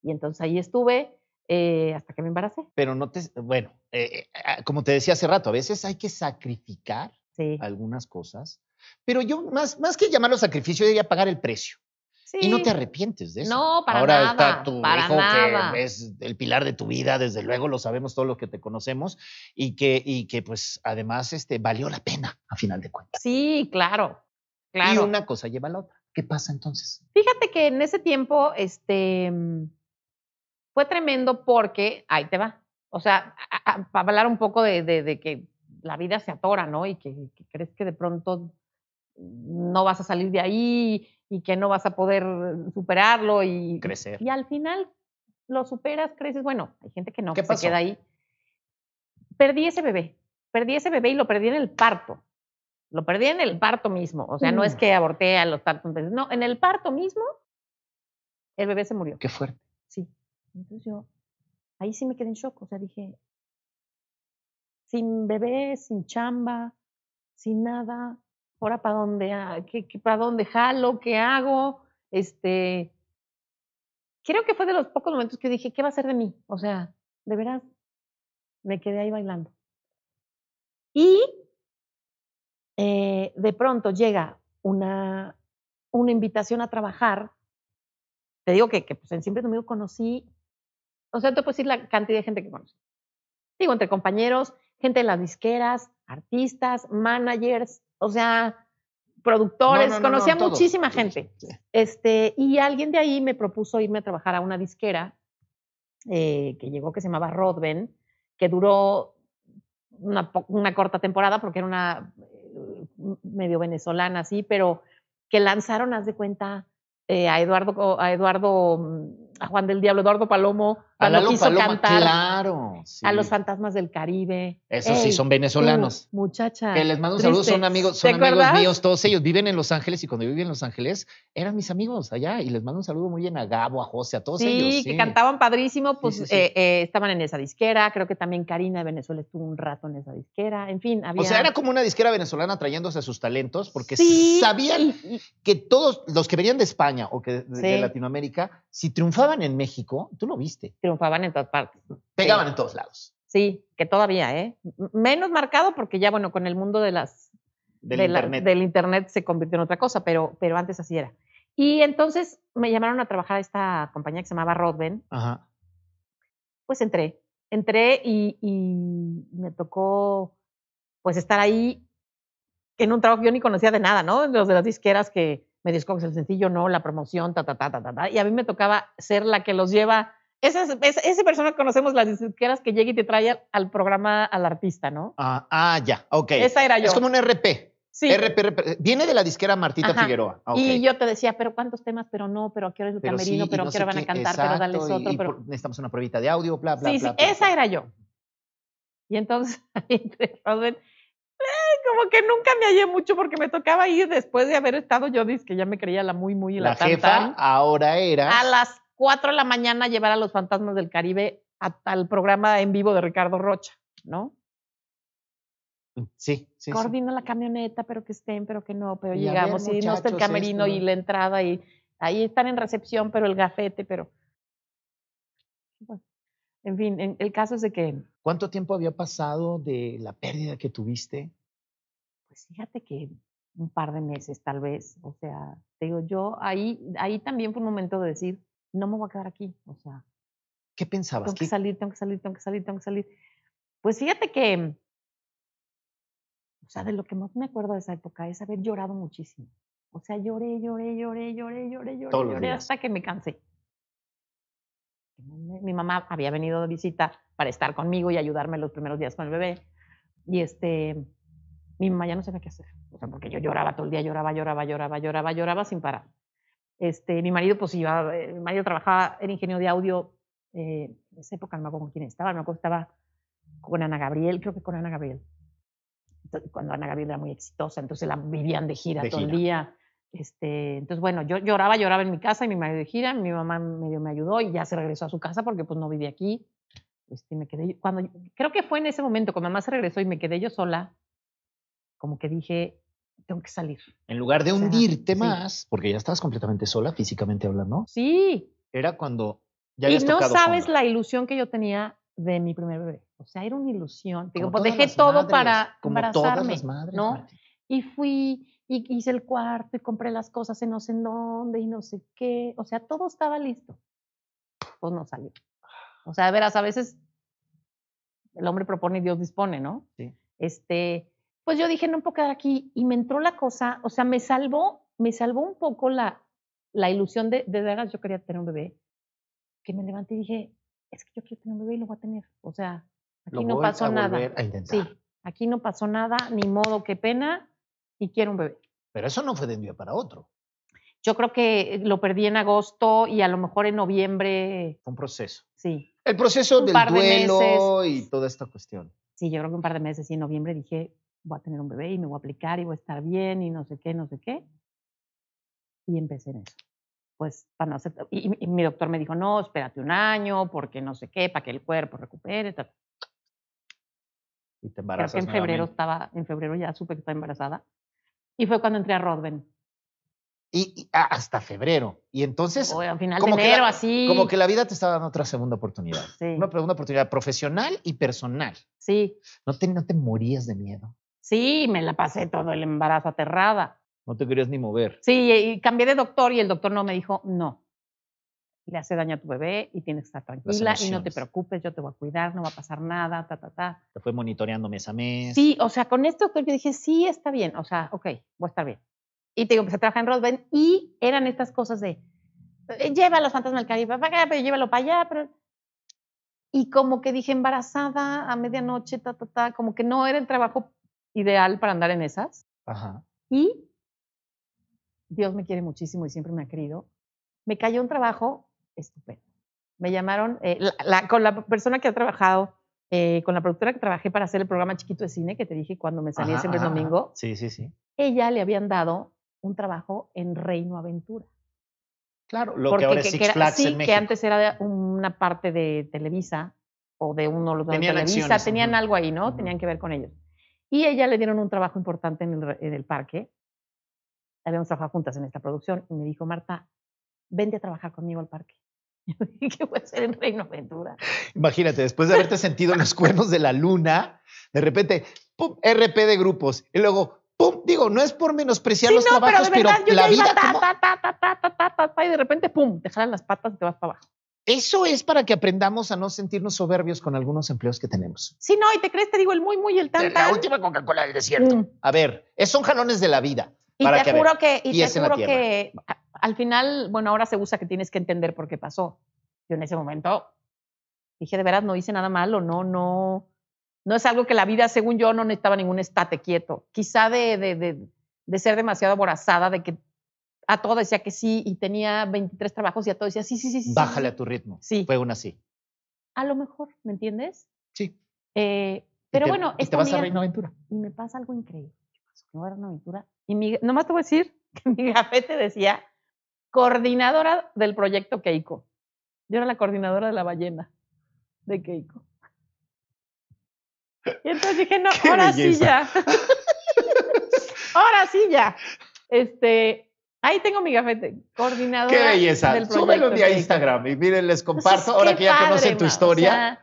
B: Y entonces ahí estuve eh, hasta que me embaracé.
A: Pero no te, bueno, eh, eh, como te decía hace rato, a veces hay que sacrificar algunas cosas, pero yo más, más que llamarlo sacrificio, diría pagar el precio. Sí. Y no te arrepientes de eso. No, para Ahora nada. Ahora está tu hijo que es el pilar de tu vida, desde luego lo sabemos todos los que te conocemos y que, y que pues además este, valió la pena a final de
B: cuentas. Sí, claro, claro. Y una
A: cosa lleva a la otra. ¿Qué pasa entonces?
B: Fíjate que en ese tiempo, este, mm, fue tremendo porque, ahí te va, o sea, para hablar un poco de, que la vida se atora, ¿no? Y que, crees que de pronto no vas a salir de ahí y que no vas a poder superarlo y crecer. Y al final lo superas, creces. Bueno, hay gente que no, que se queda ahí. Perdí ese bebé, perdí ese bebé y lo perdí en el parto. Lo perdí en el parto mismo. O sea, no es mm. que aborté a los tartos. No, en el parto mismo, el bebé se murió. Qué fuerte. Sí. Entonces yo, ahí sí me quedé en shock, o sea, dije, sin bebé, sin chamba, sin nada, ahora para dónde, ah, ¿Qué, para dónde jalo, qué hago, este, creo que fue de los pocos momentos que dije, ¿qué va a ser de mí? O sea, de veras, me quedé ahí bailando. Y eh, de pronto llega una, una invitación a trabajar. Te digo que, pues, en Siempre me conocí o sea, te puedes decir la cantidad de gente que conozco. Digo, entre compañeros, gente de las disqueras, artistas, managers, o sea, productores, Conocía conocí muchísima gente. Este, y alguien de ahí me propuso irme a trabajar a una disquera eh, que llegó que se llamaba Rodben, que duró una, corta temporada porque era una eh, medio venezolana así, pero que lanzaron, haz de cuenta, eh, a Eduardo, a Eduardo, mm, a Juan del Diablo, Eduardo Palomo, a Lalo claro, a los fantasmas del Caribe. Eso sí son venezolanos. Muchachas. Que les mando un saludo, son amigos, amigos míos,
A: todos ellos viven en Los Ángeles y cuando yo vivía en Los Ángeles eran mis amigos allá y les mando un saludo muy bien a Gabo, a José, a todos ellos. Sí, que cantaban
B: padrísimo, pues eh, eh, estaban en esa disquera, creo que también Karina de Venezuela estuvo un rato en esa disquera, en fin, había... O sea, era
A: como una disquera venezolana trayéndose a sus talentos porque sabían que todos los que venían de España o que de, Latinoamérica, si triunfaban en México, tú lo viste pegaban en todas
B: partes. Pegaban en todos lados. Sí, que todavía, ¿eh? Menos marcado porque ya, bueno, con el mundo de las... Del, internet. se convirtió en otra cosa, pero, pero antes así era. Y entonces me llamaron a trabajar a esta compañía que se llamaba Rodben. Pues entré. Entré y, me tocó pues estar ahí en un trabajo que yo ni conocía de nada, ¿no? Los de las disqueras que me es el sencillo, no, la promoción, ta, ta, ta, ta, ta, ta. Y a mí me tocaba ser la que los lleva esa, persona conocemos las disqueras que llega y te trae al, programa al artista, ¿no? Ah,
A: ah, ya, ok. Esa era yo. Es como un RP. Sí. RP, Viene de la disquera Martita Figueroa. Y
B: yo te decía, pero cuántos temas, pero no, pero quiero el camerino, sí, pero no van a cantar, exacto, pero dale otro. Y,
A: Necesitamos una pruebita de audio,
B: bla, bla, sí, bla. Sí, esa era yo. Y entonces entre como que nunca me hallé mucho porque me tocaba ir después de haber estado yo, dice que ya me creía la muy, muy la, la jefa
A: ahora era. A
B: las Cuatro de la mañana llevar a los fantasmas del Caribe al programa en vivo de Ricardo Rocha, ¿no? Mm, sí, sí. Coordino la camioneta, pero que estén, pero que no, pero llegamos y no está el camerino y la entrada y ahí están en recepción, pero el gafete, pero... en fin, el caso es de que... ¿Cuánto tiempo había pasado de la pérdida
A: que tuviste?
B: Pues fíjate que un par de meses tal vez, o sea, te digo, yo ahí, ahí también fue un momento de decir, no me voy a quedar aquí. O sea, ¿qué pensabas? Tengo que salir, tengo que salir, tengo que salir, tengo que salir. Pues fíjate que, o sea, de lo que más me acuerdo de esa época es haber llorado muchísimo. O sea, lloré, lloré, lloré, lloré, lloré, lloré, lloré hasta que me cansé. Mi mamá había venido de visita para estar conmigo y ayudarme los primeros días con el bebé. Y este, mi mamá ya no sabía qué hacer. O sea, porque yo lloraba todo el día, lloraba, lloraba, lloraba, lloraba, lloraba sin parar. Este, mi marido, pues iba, eh, mi marido trabajaba, en ingeniero de audio, eh, en esa época no me acuerdo con quién estaba, me acuerdo, estaba con Ana Gabriel, creo que con Ana Gabriel. cuando Ana Gabriel era muy exitosa, entonces la vivían de gira todo el día. Este, entonces, bueno, yo lloraba, lloraba en mi casa y mi marido de gira, mi mamá medio me ayudó y ya se regresó a su casa porque pues no vivía aquí. Este, me quedé, cuando, creo que fue en ese momento, cuando mamá se regresó y me quedé yo sola, como que dije, tengo que salir.
A: En lugar de hundirte más, porque ya estabas completamente sola físicamente hablando. Sí. Era cuando ya Y no sabes
B: la ilusión que yo tenía de mi primer bebé. O sea, era una ilusión. Digo, pues dejé todo para como todas las madres, ¿no? Y fui y hice el cuarto y compré las cosas en no sé dónde y no sé qué. O sea, todo estaba listo. Pues no salió. O sea, verás, a veces el hombre propone y Dios dispone, ¿no? Sí. Este, pues yo dije, no puedo quedar aquí y me entró la cosa, o sea, me salvó, me salvó un poco la, la ilusión de, de veras yo quería tener un bebé, que me levanté y dije, es que yo quiero tener un bebé y lo voy a tener, o sea, aquí no pasó nada. Sí, aquí no pasó nada, ni modo, qué pena, y quiero un bebé. Pero eso no fue de un día para otro. Yo creo que lo perdí en agosto y a lo mejor en noviembre. un proceso. Sí. El proceso del duelo de y
A: toda esta cuestión.
B: Sí, yo creo que un par de meses y en noviembre dije, voy a tener un bebé y me voy a aplicar y voy a estar bien y no sé qué, no sé qué. Y empecé en eso. Pues para no hacer, y, mi doctor me dijo, no, espérate un año, porque no sé qué, para que el cuerpo recupere. Y te embarazas. Creo que en febrero, estaba, en febrero ya supe que estaba embarazada. Y fue cuando entré a Rodben. Y, ah, hasta
A: febrero. Y entonces.
B: al final como de enero, así. Como que
A: la vida te estaba dando otra segunda oportunidad. Sí. Una segunda oportunidad profesional y personal. Sí. ¿No te, no te morías de miedo?
B: Sí, me la pasé todo el embarazo aterrada.
A: No te querías ni mover.
B: Sí, y cambié de doctor y el doctor no me dijo, no, le hace daño a tu bebé y tienes que estar tranquila y no te preocupes, yo te voy a cuidar, no va a pasar nada, ta, ta, ta. Te fue monitoreando mes a mes. Sí, o sea, con esto que dije, sí, está bien, o sea, ok, voy a estar bien. Y te digo, empecé a trabajar en Rodben y eran estas cosas de, eh, lleva a los fantasmas del Caribe para acá, pero llévalo para allá, pero... Y como que dije embarazada a medianoche, ta, ta, ta, como que no era el trabajo ideal para andar en esas. Y Dios me quiere muchísimo y siempre me ha querido. Me cayó un trabajo estupendo. Me llamaron eh, con la persona que ha trabajado, eh, con la productora que trabajé para hacer el programa Chiquito de Cine, que te dije cuando me salí siempre el domingo. Sí, sí, sí. Ella le habían dado un trabajo en Reino Aventura. Claro, lo que ahora es Six Flags era, en sí, México. que antes era una parte de Televisa o de uno de Televisa, tenían algo ahí, ¿no? Tenían que ver con ellos. Y ella le dieron un trabajo importante en el, en parque. Habíamos trabajado juntas en esta producción y me dijo, Marta, vente a trabajar conmigo al parque. ¿Qué voy a hacer en Reino Aventura?
A: Imagínate, después de haberte sentido los cuernos de la luna, de repente, pum, RP de grupos. Y luego, pum, digo, no es por menospreciar los trabajos, pero, la vida. Iba y de repente, pum, te jalan las patas y te vas para abajo. Eso es para que aprendamos a no sentirnos soberbios con algunos empleos que tenemos. Sí, no, y
B: te crees, te digo, el muy, muy, el tanta. La última Coca-Cola del desierto.
A: Mm. A ver, eh, son jalones de la vida. Y te juro que, y, te juro que
B: al final, bueno, ahora se usa que tienes que entender por qué pasó. Yo en ese momento dije, de verdad no hice nada malo, no, no, no es algo que la vida, según yo, no necesitaba ningún estate quieto. Quizá de ser demasiado aborazada, de que a todo decía que sí y tenía 23 trabajos y a todo decía sí, sí, sí, Bájale
A: a tu ritmo. Sí. Fue una sí.
B: A lo mejor, ¿me entiendes? Sí. Eh, pero bueno, y te vas a Aventura. Y me pasa algo increíble. Me a Aventura. Y mi, nomás te voy a decir que mi gafete decía coordinadora del proyecto Keiko. Yo era la coordinadora de la ballena de Keiko. Y entonces dije, no, ahora sí ya. ahora sí ya. Este, Ahí tengo mi gafete coordinador. Qué belleza. Súbelo Instagram
A: y miren, les comparto. ahora que ya conocen tu historia.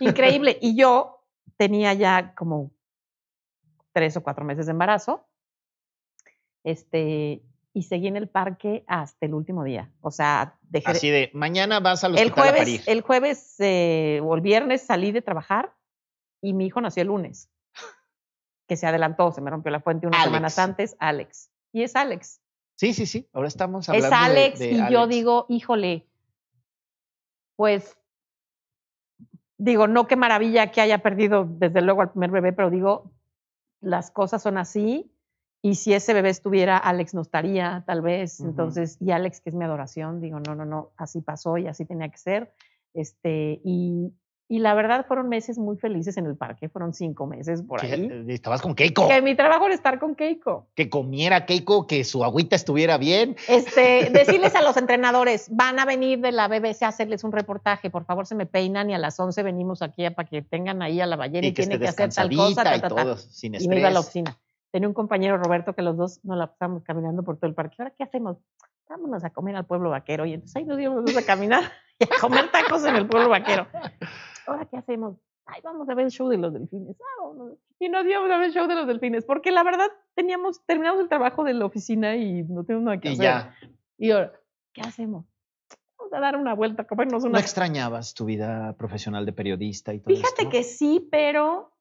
B: increíble. Y yo tenía ya como tres o cuatro meses de embarazo. Este, y seguí en el parque hasta el último día. O sea, dejé. Así de, mañana vas al hospital a parir. El jueves eh, o el viernes salí de trabajar y mi hijo nació el lunes. Que se adelantó, se me rompió la fuente unas semanas antes, Alex. Y es Alex. Sí, sí, sí, ahora estamos hablando. Es Alex y yo digo, híjole, pues digo, no qué maravilla que haya perdido desde luego al primer bebé, pero digo, las cosas son así y si ese bebé estuviera, Alex no estaría, tal vez. Entonces, y Alex, que es mi adoración, digo, no, no, no, así pasó y así tenía que ser. Este, y, y la verdad fueron meses muy felices en el parque, fueron cinco meses por ahí.
A: Estabas con Keiko. Que
B: mi trabajo era estar con Keiko.
A: Que comiera Keiko, que su agüita estuviera bien.
B: Este, decirles a los entrenadores, van a venir de la BBC a hacerles un reportaje, por favor se me peinan y a las 11 venimos aquí para que tengan ahí a la ballena y, que que hacer tal cosa. Y, me iba a la oficina. Tenía un compañero Roberto que los dos nos la pasamos caminando por todo el parque. ¿Ahora qué hacemos? Vámonos a comer al pueblo vaquero. Y entonces ahí nos íbamos a caminar y a comer tacos en el pueblo vaquero. ¿ahora qué hacemos? Ay, vamos a ver el show de los delfines. Y nos íbamos a ver el show de los delfines, porque la verdad teníamos, terminamos el trabajo de la oficina y no tenemos nada que y Ya. Y ahora, ¿qué hacemos? Vamos a dar una vuelta, comernos una. ¿No
A: extrañabas tu vida profesional de periodista y todo
B: Fíjate que sí, pero.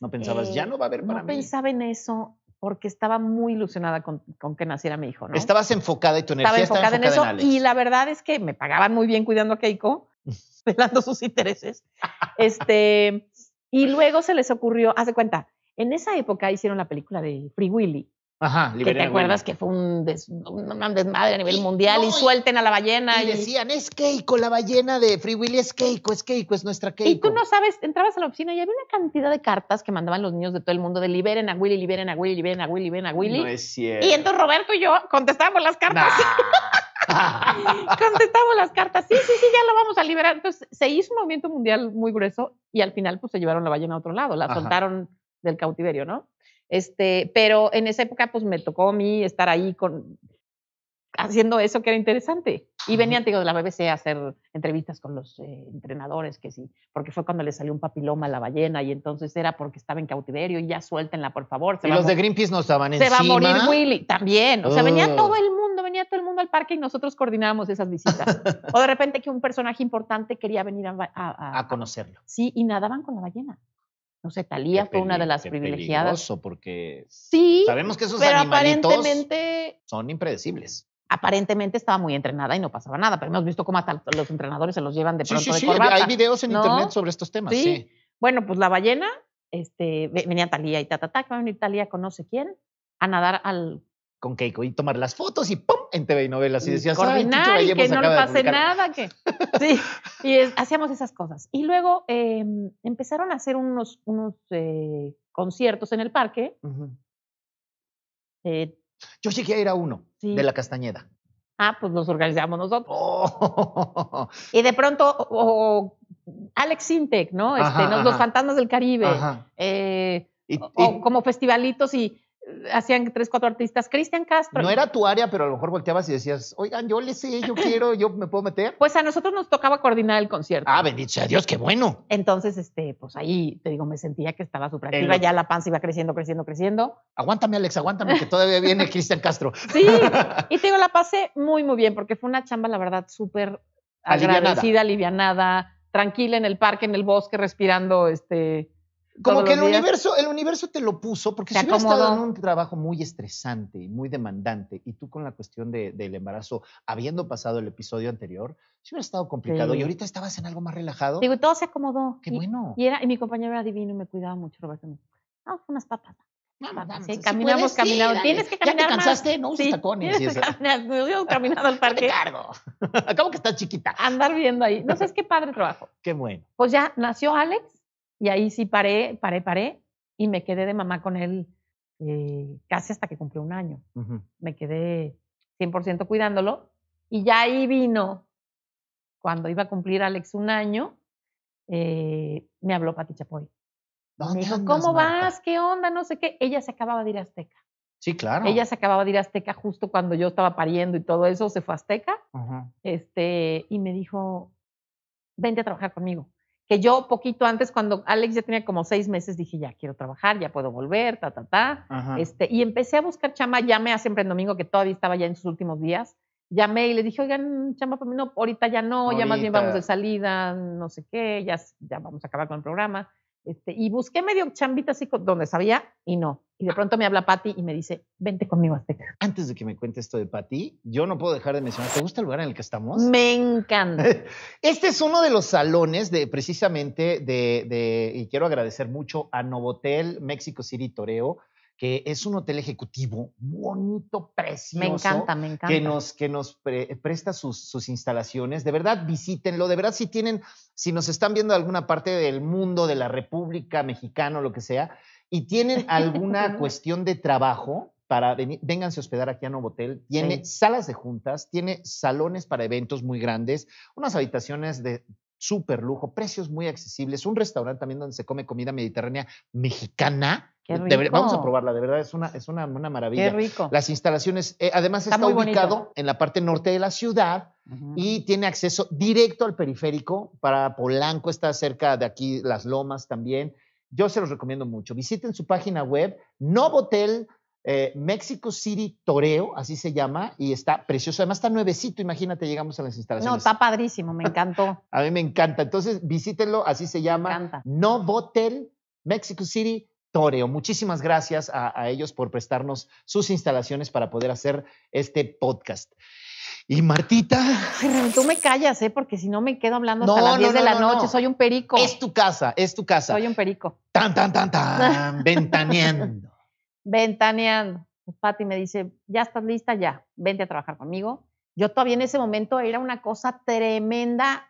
A: No pensabas, ya eh, no va a haber para mí. No pensaba
B: en eso porque estaba muy ilusionada con, con, que naciera mi hijo. ¿no?
A: Estabas enfocada y tu energía estaba enfocada, estaba enfocada en, eso. y
B: la verdad es que me pagaban muy bien cuidando a Keiko, velando sus intereses. este, y luego se les ocurrió, hace cuenta, en esa época hicieron la película de Free Willy. Ajá, que te acuerdas que fue un, desmadre a nivel mundial y, suelten a la ballena. Y, decían, es Keiko, la ballena de Free Willy es Keiko, es Keiko, es nuestra Keiko. Y tú no sabes, entrabas a la oficina y había una cantidad de cartas que mandaban los niños de todo el mundo de liberen a Willy, liberen a Willy, liberen a Willy, liberen a Willy. No es cierto. Y entonces Roberto y yo contestábamos las cartas. Contestamos las cartas, sí, sí, sí, ya lo vamos a liberar. Entonces se hizo un movimiento mundial muy grueso y al final pues se llevaron la ballena a otro lado, la soltaron del cautiverio, ¿no? Este, pero en esa época pues me tocó a mí estar ahí con haciendo eso que era interesante. Y venía digo, de la BBC a hacer entrevistas con los eh, entrenadores, que sí, porque fue cuando le salió un papiloma a la ballena y entonces era porque estaba en cautiverio y ya suéltenla, por favor. y los de Greenpeace no estaban encima. Se va a morir Willy, también. O sea, venía todo oh. el mundo al parque y nosotros coordinábamos esas visitas. o de repente que un personaje importante quería venir a, conocerlo. Sí, y nadaban con la ballena. No sé, Talía fue una de las qué privilegiadas.
A: porque
B: sí, sabemos que esos pero son impredecibles. Aparentemente estaba muy entrenada y no pasaba nada, pero hemos visto cómo hasta los entrenadores se los llevan de pronto sí, sí. Hay videos en internet sobre estos temas. sí. Bueno, pues la ballena este, venía Talía y ta, ta, que va a venir Talía con quién a nadar al con Keiko y tomar
A: las fotos y ¡pum! en TV y novelas. Y decías, Ay, y que no le pase nada,
B: que sí, y hacíamos esas cosas. Y luego em, empezaron a hacer unos, unos eh, conciertos en el parque. Eh, Yo sí que era uno de la Castañeda. Ah, pues los organizamos nosotros. Oh. Y de pronto, o Alex Sintec, este, ¿no? Los fantasmas del Caribe. Eh, como festivalitos y hacían tres, cuatro artistas. Cristian Castro. No era
A: tu área, pero a lo mejor volteabas y decías,
B: oigan, yo le sé, yo quiero, yo me puedo meter. Pues a nosotros nos tocaba coordinar el concierto. Ah, bendito sea Dios, qué bueno. Entonces, este, pues ahí te digo, me sentía que estaba súper activa, ya la panza iba creciendo, creciendo, creciendo. Aguántame, Alex, aguántame, que todavía viene Cristian Castro. sí, y te digo, la pasé muy, muy bien, porque fue una chamba, la verdad, súper agradecida, alivianada, tranquila en el parque, en el bosque, respirando, este como que el universo,
A: el universo te lo puso, porque si hubiera estado en un trabajo muy estresante y muy demandante, y tú con la cuestión de, del embarazo, habiendo pasado el episodio anterior, si hubiera estado complicado y ahorita estabas en algo más relajado. Digo,
B: todo se acomodó. Qué bueno. Y, era, y mi compañero era divino, y me cuidaba mucho, Roberto. No, unas patas. Sí, caminamos, caminamos. Tienes que caminar. Ya te cansaste, no usas tacones. Me he caminado al parque. Acabo que está chiquita. Andar viendo ahí. No sé, es qué padre trabajo. Qué bueno. Pues ya nació Alex y ahí sí paré, paré, paré y me quedé de mamá con él eh, casi hasta que cumplió un año. Me quedé 100% cuidándolo. Y ya ahí vino, cuando iba a cumplir Alex un año, eh, me habló Pati Chapoy. me dijo, ¿cómo vas? ¿Qué onda? No sé qué. Ella se acababa de ir a Azteca. Sí, claro. Ella se acababa de ir a Azteca justo cuando yo estaba pariendo y todo eso, se fue a Azteca. este, y me dijo, vente a trabajar conmigo que yo poquito antes, cuando Alex ya tenía como seis meses, dije, ya quiero trabajar, ya puedo volver, ta, ta, ta. Este, y empecé a buscar chamba, llamé a Siempre el Domingo, que todavía estaba ya en sus últimos días, llamé y le dije, oigan, chamba para mí, no, ahorita ya no, ya más bien vamos de salida, no sé qué, ya, ya vamos a acabar con el programa. Este, y busqué medio chambita así donde sabía y no. Y de ah. pronto me habla Patti y me dice, vente conmigo,
A: Azteca. Antes de que me cuente esto de Patti, yo no puedo dejar de mencionar, ¿te gusta el lugar en el que estamos? Me
B: encanta.
A: Este es uno de los salones de precisamente de, de y quiero agradecer mucho a Novotel México City Toreo que es un hotel ejecutivo bonito, precioso. Me encanta, me encanta. Que nos, que nos presta sus, instalaciones. De verdad, visítenlo. De verdad, si tienen, si nos están viendo de alguna parte del mundo, de la República Mexicana, o lo que sea, y tienen alguna cuestión de trabajo, para venir, vénganse a hospedar aquí a Hotel. Tiene salas de juntas, tiene salones para eventos muy grandes, unas habitaciones de súper lujo, precios muy accesibles, un restaurante también donde se come comida mediterránea mexicana vamos a probarla, de verdad, es una, es una, maravilla. Qué rico. Las instalaciones, eh, además está, ubicado en la parte norte de la ciudad y tiene acceso directo al periférico para Polanco, está cerca de aquí Las Lomas también. Yo se los recomiendo mucho. Visiten su página web, Novotel. Eh, Mexico City Toreo, así se llama, y está precioso. Además está nuevecito, imagínate, llegamos a las instalaciones.
B: No, está padrísimo, me encantó.
A: a mí me encanta. Entonces, visítenlo, así se llama. Novotel Mexico City Toreo. Muchísimas gracias a, ellos por prestarnos sus instalaciones para poder hacer este podcast. Y Martita.
B: tú me callas, ¿eh? Porque si no me quedo hablando hasta las 10 de la noche. Soy un perico. Es tu casa, es tu casa. Soy un perico. Tan,
A: tan, tan, tan. Ventaneando.
B: Ventaneando. Pati me dice, ya estás lista, ya, vente a trabajar conmigo. Yo todavía en ese momento era una cosa tremenda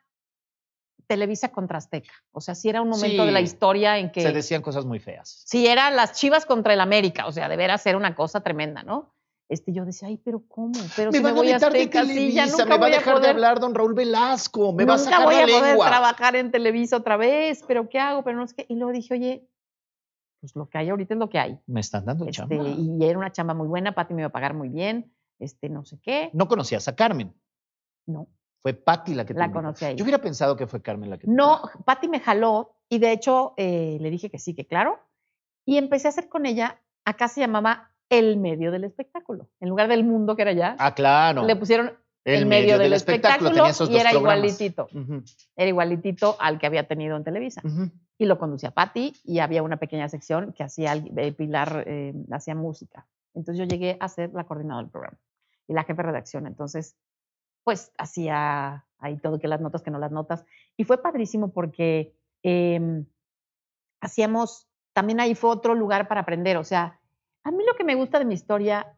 B: Televisa contra Azteca. O sea, sí era un momento de la historia en que. Se
A: decían cosas muy feas.
B: Sí, eran las chivas contra el América. O sea, de veras una cosa tremenda, ¿no? Este, yo decía, ay, pero ¿cómo? Pero me si me voy a Azteca, de Televisa, me va a dejar de hablar don Raúl Velasco, me va a sacar voy a poder trabajar en Televisa otra vez, pero ¿qué hago? Pero no es que... Y luego dije, oye, pues lo que hay ahorita es lo que hay. Me están dando este, chamba. Y era una chamba muy buena, Pati me iba a pagar muy bien, este, no sé qué. ¿No conocías a Carmen? No. Fue Patti la que La conocí Yo hubiera pensado que fue Carmen la que No, Patti me jaló y de hecho eh, le dije que sí, que claro. Y empecé a hacer con ella, acá se llamaba el medio del espectáculo. En lugar del mundo que era ya. Ah,
A: claro. Le pusieron
B: el, medio, del, espectáculo, y era igualitito. Era igualitito al que había tenido en Televisa. Y lo conducía Patti y había una pequeña sección que hacía eh, Pilar, eh, hacía música. Entonces yo llegué a ser la coordinadora del programa y la jefe de redacción. Entonces pues hacía ahí todo, que las notas, que no las notas. Y fue padrísimo porque em, hacíamos, también ahí fue otro lugar para aprender. O sea, a mí lo que me gusta de mi historia,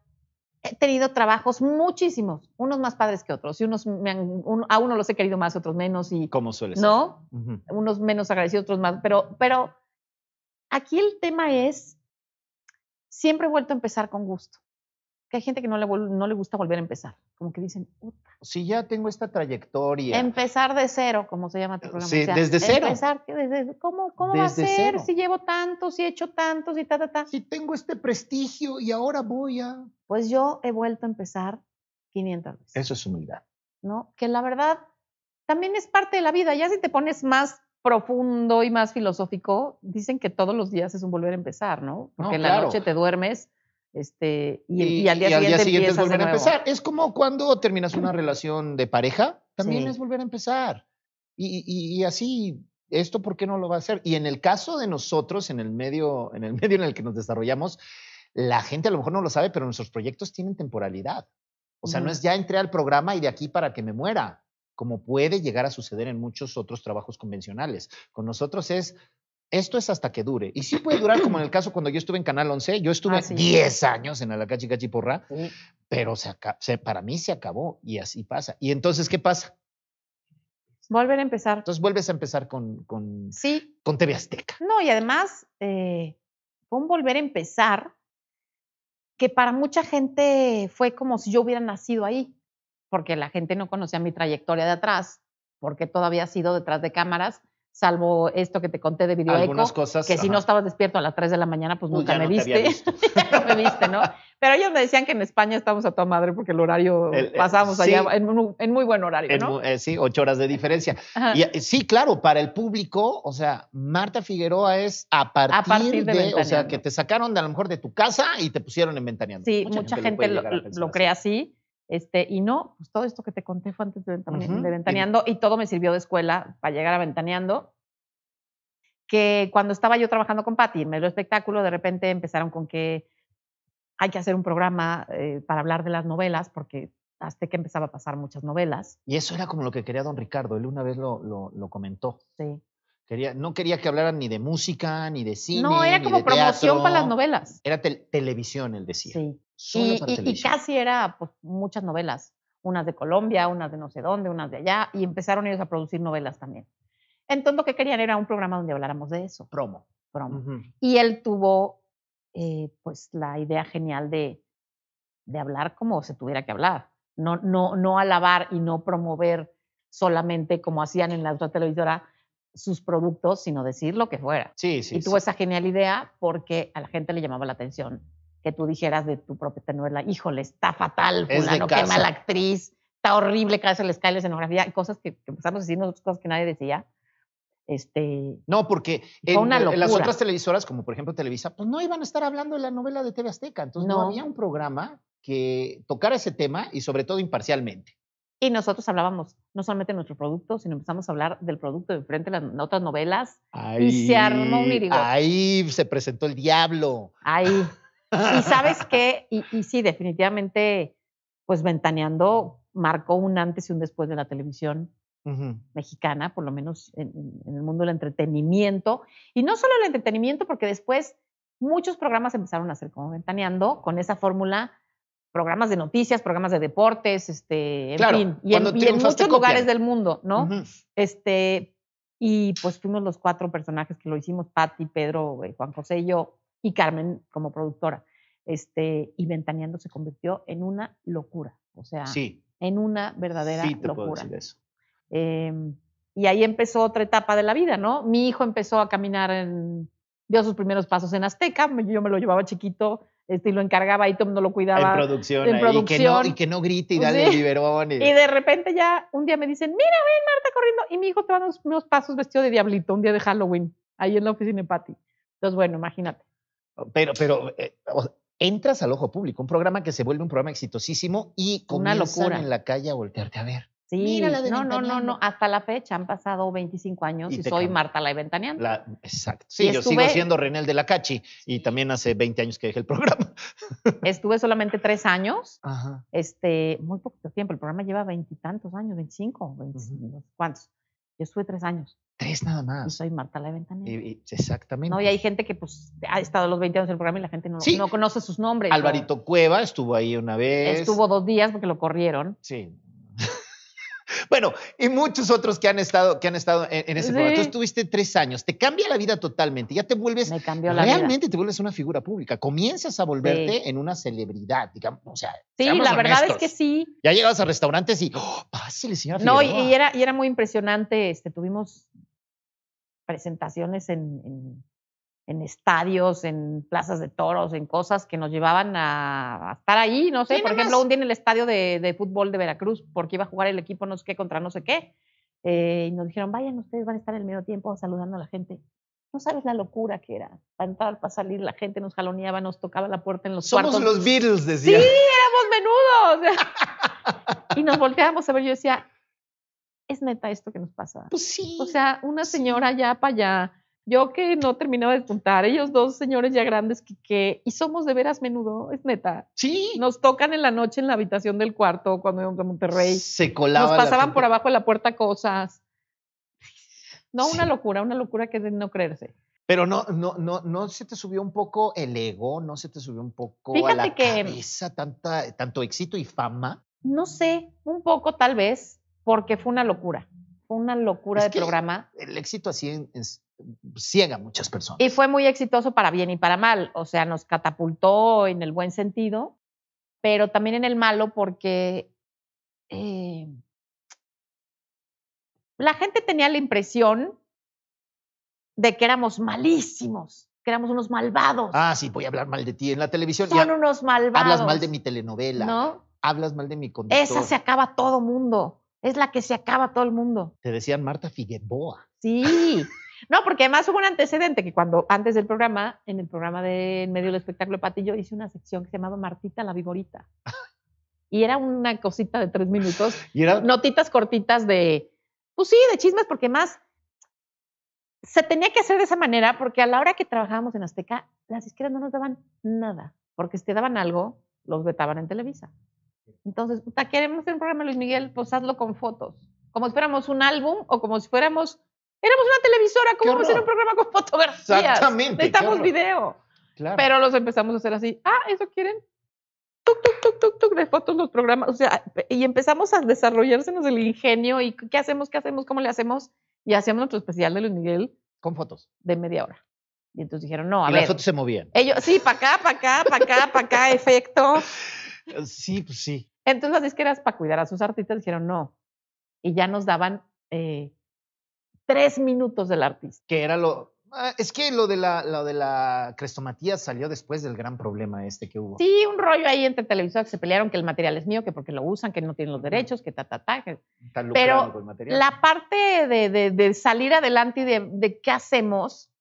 B: he tenido trabajos muchísimos, unos más padres que otros. Y unos a uno los he querido más, otros menos. Y, Como suele ser. ¿No? Unos menos agradecidos, otros más. Pero, pero aquí el tema es, siempre he vuelto a empezar con gusto que hay gente que no le, no le gusta volver a empezar, como que dicen, puta. Si ya tengo esta trayectoria. Empezar de cero, como se llama tu eh, programa. Sí, desde cero. ¿cómo, cómo va a ser si llevo tantos si he hecho tanto, si ta, ta, ta? Si tengo este prestigio y ahora voy a... Pues yo he vuelto a empezar 500
C: veces. Eso es humildad.
B: ¿No? Que la verdad también es parte de la vida. Ya si te pones más profundo y más filosófico, dicen que todos los días es un volver a empezar, ¿no? Porque en la noche te duermes
A: este, y, al día siguiente, es volver a empezar. Es como cuando terminas una relación de pareja, también es volver a empezar. y así esto por qué no lo va a hacer. Y en el caso de nosotros, en el medio, en el medio en el que nos desarrollamos, la gente a lo mejor no lo sabe, pero nuestros proyectos tienen temporalidad. O sea, no es ya entré al programa y de aquí para que me muera, como puede llegar a suceder en muchos otros trabajos convencionales. Con nosotros es esto es hasta que dure. Y sí puede durar, como en el caso cuando yo estuve en Canal 11, yo estuve 10 ah, años en Alacachi Cachiporra, pero se, para mí se acabó y así pasa. Y entonces, ¿qué pasa? Volver a empezar. Entonces vuelves a empezar con, con TV Azteca.
B: No, y además, eh, un volver a empezar que para mucha gente fue como si yo hubiera nacido ahí, porque la gente no conocía mi trayectoria de atrás, porque todavía ha sido detrás de cámaras salvo esto que te conté de video que si no estabas despierto a las 3 de la mañana, pues nunca me viste. Pero ellos me decían que en España estamos a toda madre porque el horario eh, pasamos allá en, muy buen horario, eh,
A: sí, ocho horas de diferencia. Y, eh, sí, claro, para el público,
B: o sea, Marta Figueroa es
A: a partir, de, o sea, que te sacaron de a lo mejor de tu casa y te pusieron en Ventaneando. Sí, mucha, gente, lo, lo
B: cree así. Este, y no, pues todo esto que te conté fue antes de, de Ventaneando y todo me sirvió de escuela para llegar a Ventaneando. Que cuando estaba yo trabajando con Patti en el Espectáculo, de repente empezaron con que hay que hacer un programa eh, para hablar de las novelas, porque hasta que empezaba a pasar muchas novelas.
A: Y eso era como lo que quería don Ricardo, él una vez lo, lo comentó. Sí no quería que hablaran ni de música, ni de cine. No, era como promoción para las novelas. Era televisión, él decía. Sí. y,
B: casi era pues, muchas novelas, unas de Colombia, unas de no sé dónde, unas de allá, y empezaron ellos a producir novelas también. Entonces lo que querían era un programa donde habláramos de eso. Promo. Promo. Y él tuvo eh, pues la idea genial de, de hablar como se tuviera que hablar, no, no, no alabar y no promover solamente como hacían en la otra televisora sus productos, sino decir lo que fuera. Sí, sí. Y tuvo esa genial idea porque a la gente le llamaba la atención que tú dijeras de tu propia telenovela, híjole, está fatal, fulano, qué mala actriz, está horrible, cada vez se les cae la escenografía, cosas que, que empezamos a decir cosas que nadie decía. Este, no, porque en, las otras televisoras, como por ejemplo Televisa, pues no iban a estar hablando de la novela de TV Azteca, entonces no había un programa
A: que tocara ese tema y sobre todo imparcialmente.
B: Y nosotros hablábamos no solamente de nuestro producto, sino empezamos a hablar del producto de frente a las otras novelas. Ahí, y se armó un
A: Ahí se presentó el diablo.
B: Ahí. Y sabes qué, y, sí, definitivamente, pues Ventaneando marcó un antes y un después de la televisión mexicana, por lo menos en, en el mundo del entretenimiento. Y no solo el entretenimiento, porque después muchos programas empezaron a hacer como Ventaneando, con esa fórmula programas de noticias, programas de deportes, este, en fin, y en, muchos lugares del mundo, ¿no? Este, y pues fuimos los cuatro personajes que lo hicimos, Patti, Pedro, eh, Juan José y yo, y Carmen como productora. Este, y Ventaneando se convirtió en una locura, o sea, en una verdadera sí, locura. Puedo eso. Em, y ahí empezó otra etapa de la vida, ¿no? Mi hijo empezó a caminar en, dio sus primeros pasos en Azteca, yo me lo llevaba chiquito este, y lo encargaba y Tom no lo cuidaba. En producción, Y, que no, grite y pues dale
A: Y... de
B: repente ya un día me dicen, mira, ven Marta corriendo, y mi hijo te va unos, unos pasos vestido de diablito un día de Halloween, ahí en la oficina de Patty. Entonces, bueno, imagínate.
A: Pero, pero, eh, entras al ojo público, un programa que se vuelve un programa exitosísimo y comienzan Una locura. en la calle a voltearte a ver. Sí, no, no, no,
B: no, hasta la fecha han pasado 25 años y, soy Marta la Ventaneando.
A: exacto. Sí, yo sigo siendo Renel de la Cachi y también hace 20 años que dejé el programa.
B: Estuve solamente tres años, este, muy poquito tiempo, el programa lleva veintitantos años, 25, ¿cuántos? Yo estuve tres años. Tres nada más. soy Marta la exactamente. No, y hay gente que pues ha estado los 20 años en el programa y la gente no, conoce sus nombres. Alvarito
A: Cueva estuvo ahí una vez. Estuvo
B: dos días porque lo corrieron. Sí
A: bueno, y muchos otros que han estado, que han estado en, ese momento. programa. estuviste tres años. Te cambia la vida totalmente. Ya te vuelves. Me cambió la realmente te vuelves una figura pública. Comienzas a volverte en una celebridad, digamos. O sea. Sí, la verdad es que sí. Ya llegabas a restaurantes y. Oh,
B: pásale, señora! No, y, era, y era muy impresionante. Este, tuvimos presentaciones en en estadios, en plazas de toros, en cosas que nos llevaban a, estar ahí. No sé, por ejemplo, un día en el estadio de, fútbol de Veracruz, porque iba a jugar el equipo no sé qué contra no sé qué. Eh, y nos dijeron, vayan, ustedes van a estar en el medio tiempo saludando a la gente. No sabes la locura que era. Para entrar, para salir, la gente nos jaloneaba, nos tocaba la puerta en los Somos los Beatles, decía. Sí, éramos menudos. y nos volteábamos a ver. Yo decía, es neta esto que nos pasa. Pues sí. O sea, una señora allá para allá yo que no terminaba de juntar, ellos dos señores ya grandes que, y somos de veras menudo, es neta. Sí. Nos tocan en la noche en la habitación del cuarto cuando íbamos a Monterrey. Se colaban. Nos pasaban por abajo de la puerta cosas. No, una locura, una locura que es de no creerse.
A: Pero no, no, no, no se te subió un poco el ego, no se te subió un poco Fíjate a la que tanta, tanto éxito y fama.
B: No sé, un poco tal vez, porque fue una locura. Fue una locura de programa. El éxito así en,
A: ciega muchas personas.
B: Y fue muy exitoso para bien y para mal, o sea, nos catapultó en el buen sentido, pero también en el malo porque eh, la gente tenía la impresión de que éramos malísimos, que éramos unos malvados.
A: Ah, sí, voy a hablar mal de ti en la televisión. Son
B: unos malvados. Hablas mal de mi telenovela. ¿No?
A: Hablas mal de mi conductor. Esa se
B: acaba todo mundo. Es la que se acaba todo el mundo.
A: Te decían Marta Figueboa.
B: Sí, no, porque además hubo un antecedente que cuando antes del programa, en el programa de en medio del espectáculo Patillo, hice una sección que se llamaba Martita la Vigorita. Y era una cosita de tres minutos, ¿Y notitas cortitas de, pues sí, de chismes, porque más se tenía que hacer de esa manera, porque a la hora que trabajábamos en Azteca, las izquierdas no nos daban nada, porque si te daban algo, los vetaban en Televisa. Entonces, puta, queremos hacer un programa Luis Miguel, pues hazlo con fotos, como si fuéramos un álbum o como si fuéramos Éramos una televisora, ¿cómo vamos a hacer un programa con fotografías? Exactamente. Necesitamos video. Pero los empezamos a hacer así. Ah, ¿eso quieren? tuk tuk tuk tuk de fotos los programas. O sea, y empezamos a desarrollársenos el ingenio y qué hacemos, qué hacemos, cómo le hacemos. Y hacíamos nuestro especial de Luis Miguel. Con fotos. De media hora. Y entonces dijeron, no, a y ver. las fotos se movían. Ellos, sí, para acá, para acá, para acá, para acá, efecto. Sí, pues sí. Entonces las disqueras, para cuidar a sus artistas, dijeron, no. Y ya nos daban eh, tres minutos del artista. Que era
A: lo. Ah, es que lo de la, lo de la crestomatía salió después del gran problema este que
B: hubo. Sí, un rollo ahí entre televisores que se pelearon que el material es mío, que porque lo usan, que no tienen los derechos, que ta, ta, ta. Pero la parte de, de, salir adelante y de, de qué hacemos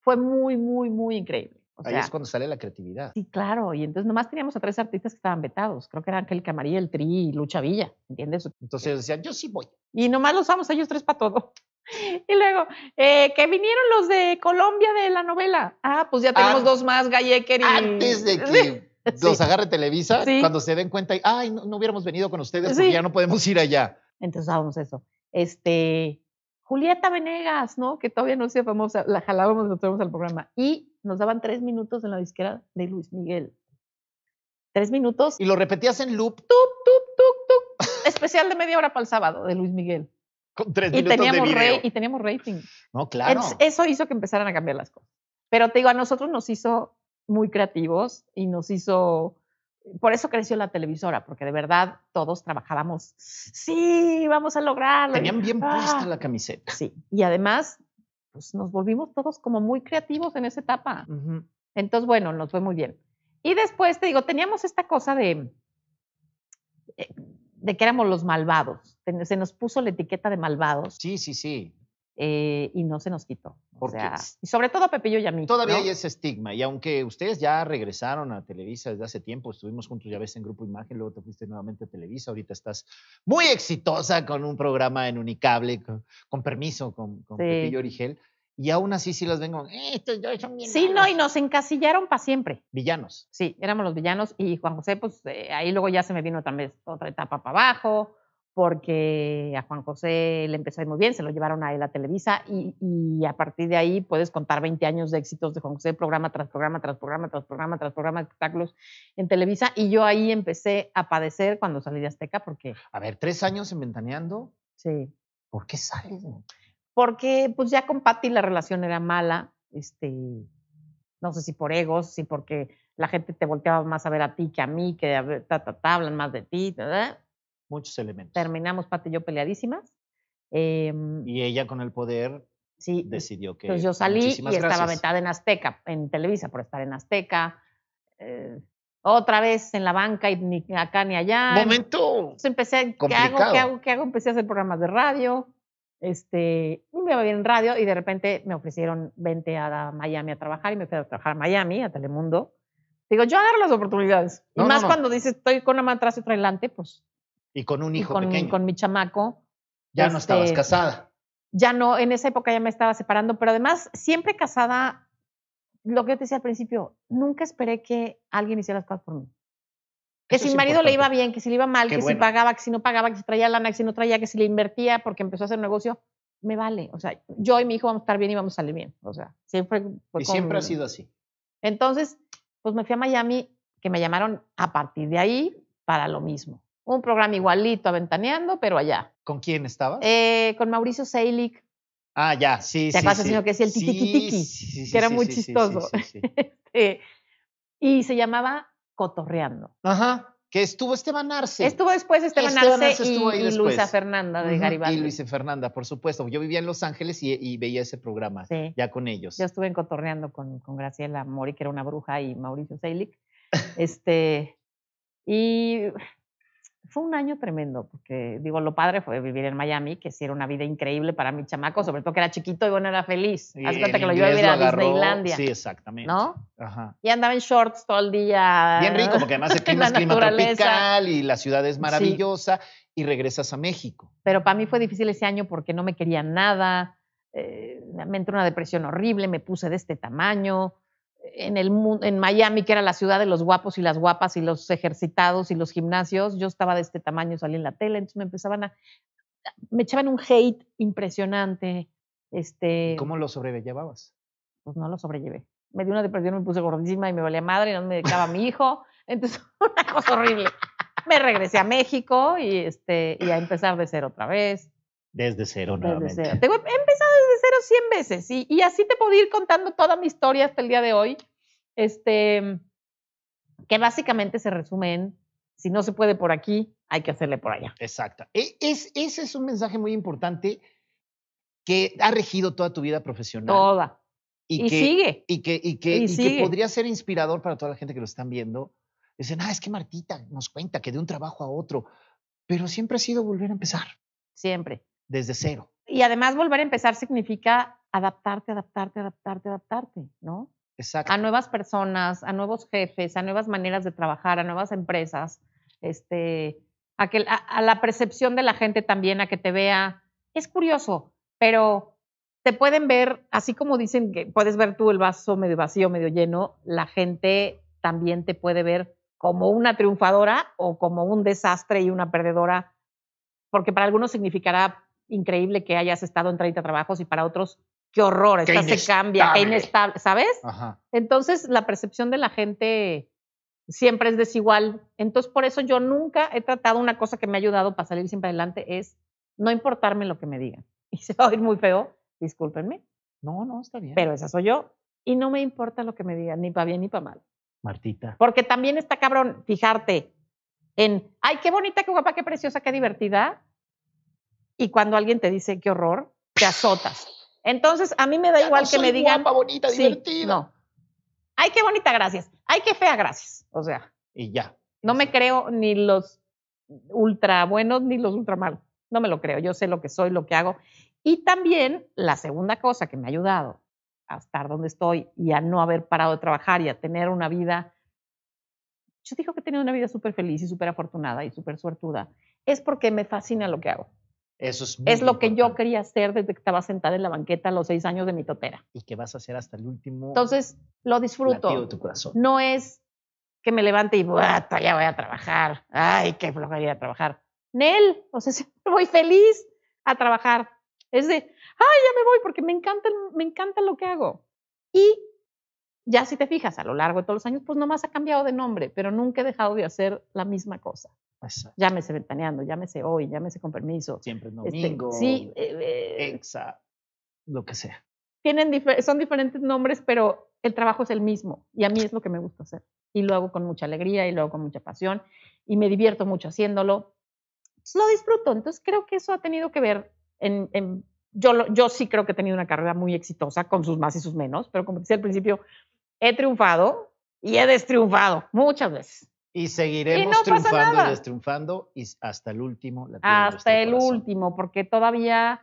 B: fue muy, muy, muy increíble. Ahí es cuando
A: sale la creatividad.
B: Sí, claro. Y entonces nomás teníamos a tres artistas que estaban vetados. Creo que eran Ángel Camarilla, el Tri y Lucha Villa. ¿Entiendes? Entonces decían, yo sí voy. Y nomás los usamos a ellos tres para todo. Y luego, eh, que vinieron los de Colombia de la novela. Ah, pues ya tenemos ah. dos más, galle y. Antes de que
A: los agarre Televisa, cuando se den cuenta, y, ay, no, hubiéramos venido con ustedes ya no podemos ir
B: allá. Entonces, vamos eso. Este, Julieta Venegas, ¿no? Que todavía no sea famosa, la jalábamos, nos al programa. Y nos daban tres minutos en la disquera de Luis Miguel. Tres minutos. Y lo repetías en loop. Tup, tup, tup, tup. Especial de media hora para el sábado de Luis Miguel. Con y minutos teníamos de video. y teníamos rating. No, claro. eso hizo que empezaran a cambiar las cosas. Pero te digo, a nosotros nos hizo muy creativos y nos hizo... Por eso creció la televisora, porque de verdad todos trabajábamos, sí, vamos a lograrlo. Tenían bien ¡ah! puesta la camiseta. Sí, y además pues, nos volvimos todos como muy creativos en esa etapa. Entonces, bueno, nos fue muy bien. Y después, te digo, teníamos esta cosa de, eh, de que éramos los malvados. Se nos puso la etiqueta de malvados. Sí, sí, sí. Eh, y no se nos quitó. y sobre todo a Pepillo y a mí. Todavía hay ese
A: estigma. Y aunque ustedes ya regresaron a Televisa desde hace tiempo, estuvimos juntos ya ves en Grupo Imagen, luego te fuiste nuevamente a Televisa, ahorita estás muy exitosa con un programa en Unicable, con, permiso, con, Pepillo Origel. Y
B: aún así si los vengo... Sí, no, y nos encasillaron para siempre. Villanos. Sí, éramos los villanos y Juan José, pues eh, ahí luego ya se me vino también otra etapa para abajo, porque a Juan José le empezó a ir muy bien, se lo llevaron a la a Televisa y, a partir de ahí puedes contar 20 años de éxitos de Juan José, programa tras programa, tras programa, tras programa, tras programa, espectáculos en Televisa y yo ahí empecé a padecer cuando salí de Azteca porque... A ver, tres años inventaneando Sí. ¿Por qué sales? porque pues ya con Patty la relación era mala, este, no sé si por egos, si porque la gente te volteaba más a ver a ti que a mí, que ta, ta, ta, hablan más de ti, Muchos elementos. Terminamos Patty y yo peleadísimas.
A: Em y ella con el poder
B: sí, decidió
A: pues que... Entonces yo salí y estaba metida
B: en Azteca, en Televisa por estar en Azteca. Eh, otra vez en la banca y ni acá ni allá. Momento. empecé, ¿qué hago? ¿Qué hago? ¿Qué hago? Empecé a hacer programas de radio. Este, me iba en radio y de repente me ofrecieron veinte a Miami a trabajar y me fui a trabajar a Miami, a Telemundo. Digo, yo agarro las oportunidades. y más cuando dices, estoy con una mano atrás y otra adelante, pues. Y con un hijo y con, mi chamaco. Ya no estabas este, casada. Ya no, en esa época ya me estaba separando, pero además, siempre casada, lo que yo te decía al principio, nunca esperé que alguien hiciera las cosas por mí. Que si mi marido le iba bien, que si le iba mal, que si pagaba, que si no pagaba, que si traía lana, que si no traía, que si le invertía porque empezó a hacer negocio, me vale. O sea, yo y mi hijo vamos a estar bien y vamos a salir bien. O sea, siempre fue Y siempre ha sido así. Entonces, pues me fui a Miami, que me llamaron a partir de ahí para lo mismo. Un programa igualito, aventaneando, pero allá. ¿Con quién estabas? Eh, con Mauricio Seilik, Ah, ya, sí, ¿Te acuerdas, Sino que es el tiki que era muy chistoso. Este, y se llamaba cotorreando. Ajá, que estuvo Esteban Arce. Estuvo después Esteban, Arce, y, Luisa Fernanda de Garibaldi. Y Luisa
A: Fernanda, por supuesto. Yo vivía en Los Ángeles y, veía ese programa
B: ya con ellos. Yo estuve cotorreando con, Graciela Mori, que era una bruja, y Mauricio Seilic. este, y fue un año tremendo, porque digo, lo padre fue vivir en Miami, que sí era una vida increíble para mi chamaco, sobre todo que era chiquito y bueno, era feliz. Haz cuenta que lo iba a vivir a Disneylandia. Sí, exactamente. ¿No? Ajá. Y andaba en shorts todo el día. Bien rico, porque además el clima es tropical
A: y la ciudad es maravillosa y regresas
B: a México. Pero para mí fue difícil ese año porque no me quería nada, eh, me entró una depresión horrible, me puse de este tamaño, en, el, en Miami, que era la ciudad de los guapos y las guapas y los ejercitados y los gimnasios, yo estaba de este tamaño, salí en la tele, entonces me empezaban a, me echaban un hate impresionante. Este, ¿Cómo lo sobrellevabas? Pues no lo sobrellevé. Me dio una depresión, me puse gordísima y me valía madre, y no me dedicaba a mi hijo. Entonces, una cosa horrible. Me regresé a México y, este, y a empezar de cero otra vez.
A: Desde cero,
B: cero 100 veces y, y, así te puedo ir contando toda mi historia hasta el día de hoy, este, que básicamente se resume en, si no se puede por aquí, hay que hacerle por allá. Exacto. E,
A: es, ese es un mensaje muy importante que ha regido toda tu vida profesional. Toda.
B: Y, sigue.
A: Y que, y que, y que podría ser inspirador para toda la gente que lo están viendo. Dicen, ah, es que Martita nos cuenta que de un trabajo a otro, pero siempre ha sido volver a empezar. Siempre desde cero.
B: Y además volver a empezar significa adaptarte, adaptarte, adaptarte, adaptarte, ¿no? Exacto. A nuevas personas, a nuevos jefes, a nuevas maneras de trabajar, a nuevas empresas, este, a, que, a la percepción de la gente también, a que te vea. Es curioso, pero te pueden ver, así como dicen que puedes ver tú el vaso medio vacío, medio lleno, la gente también te puede ver como una triunfadora o como un desastre y una perdedora, porque para algunos significará increíble que hayas estado en 30 trabajos y para otros, qué horror, qué se cambia, inestable, ¿sabes? Entonces, la percepción de la gente siempre es desigual. Entonces, por eso yo nunca he tratado una cosa que me ha ayudado para salir siempre adelante es no importarme lo que me digan. Y se va a oír muy feo, discúlpenme. No, no, está bien. Pero esa soy yo. Y no me importa lo que me digan, ni para bien ni para mal. Martita. Porque también está cabrón fijarte en, ay, qué bonita, qué guapa, qué preciosa, qué divertida y cuando alguien te dice qué horror, te azotas. Entonces, a mí me da igual que me digan. Guapa, bonita, sí, divertida. No. Ay, qué bonita, gracias. Ay, qué fea, gracias. O sea. Y ya. No me creo ni los ultra buenos ni los ultra malos. No me lo creo. Yo sé lo que soy, lo que hago. Y también la segunda cosa que me ha ayudado a estar donde estoy y a no haber parado de trabajar y a tener una vida. Yo digo que he tenido una vida súper feliz y súper afortunada y súper suertuda. Es porque me fascina lo que hago
A: es, lo
B: que yo quería hacer desde que estaba sentada en la banqueta a los seis años de mi totera. Y que
A: vas a hacer hasta el
B: último. Entonces, lo disfruto. De tu corazón. No es que me levante y ya voy a trabajar. Ay, qué flojería a trabajar. Nel, o sea, voy feliz a trabajar. Es de, ay, ya me voy porque me encanta, me encanta lo que hago. Y ya si te fijas, a lo largo de todos los años, pues nomás ha cambiado de nombre, pero nunca he dejado de hacer la misma cosa. Llámese ventaneando, llámese hoy, llámese con permiso. Siempre es este, domingo. sí, eh, eh lo que sea. Tienen son diferentes nombres, pero el trabajo es el mismo y a mí es lo que me gusta hacer. Y lo hago con mucha alegría y lo hago con mucha pasión y me divierto mucho haciéndolo. Pues, lo disfruto. Entonces creo que eso ha tenido que ver en, en yo, yo sí creo que he tenido una carrera muy exitosa, con sus más y sus menos, pero como decía al principio, he triunfado y he destriunfado muchas veces.
A: Y seguiremos triunfando y destriunfando hasta el último.
B: hasta el último, porque todavía,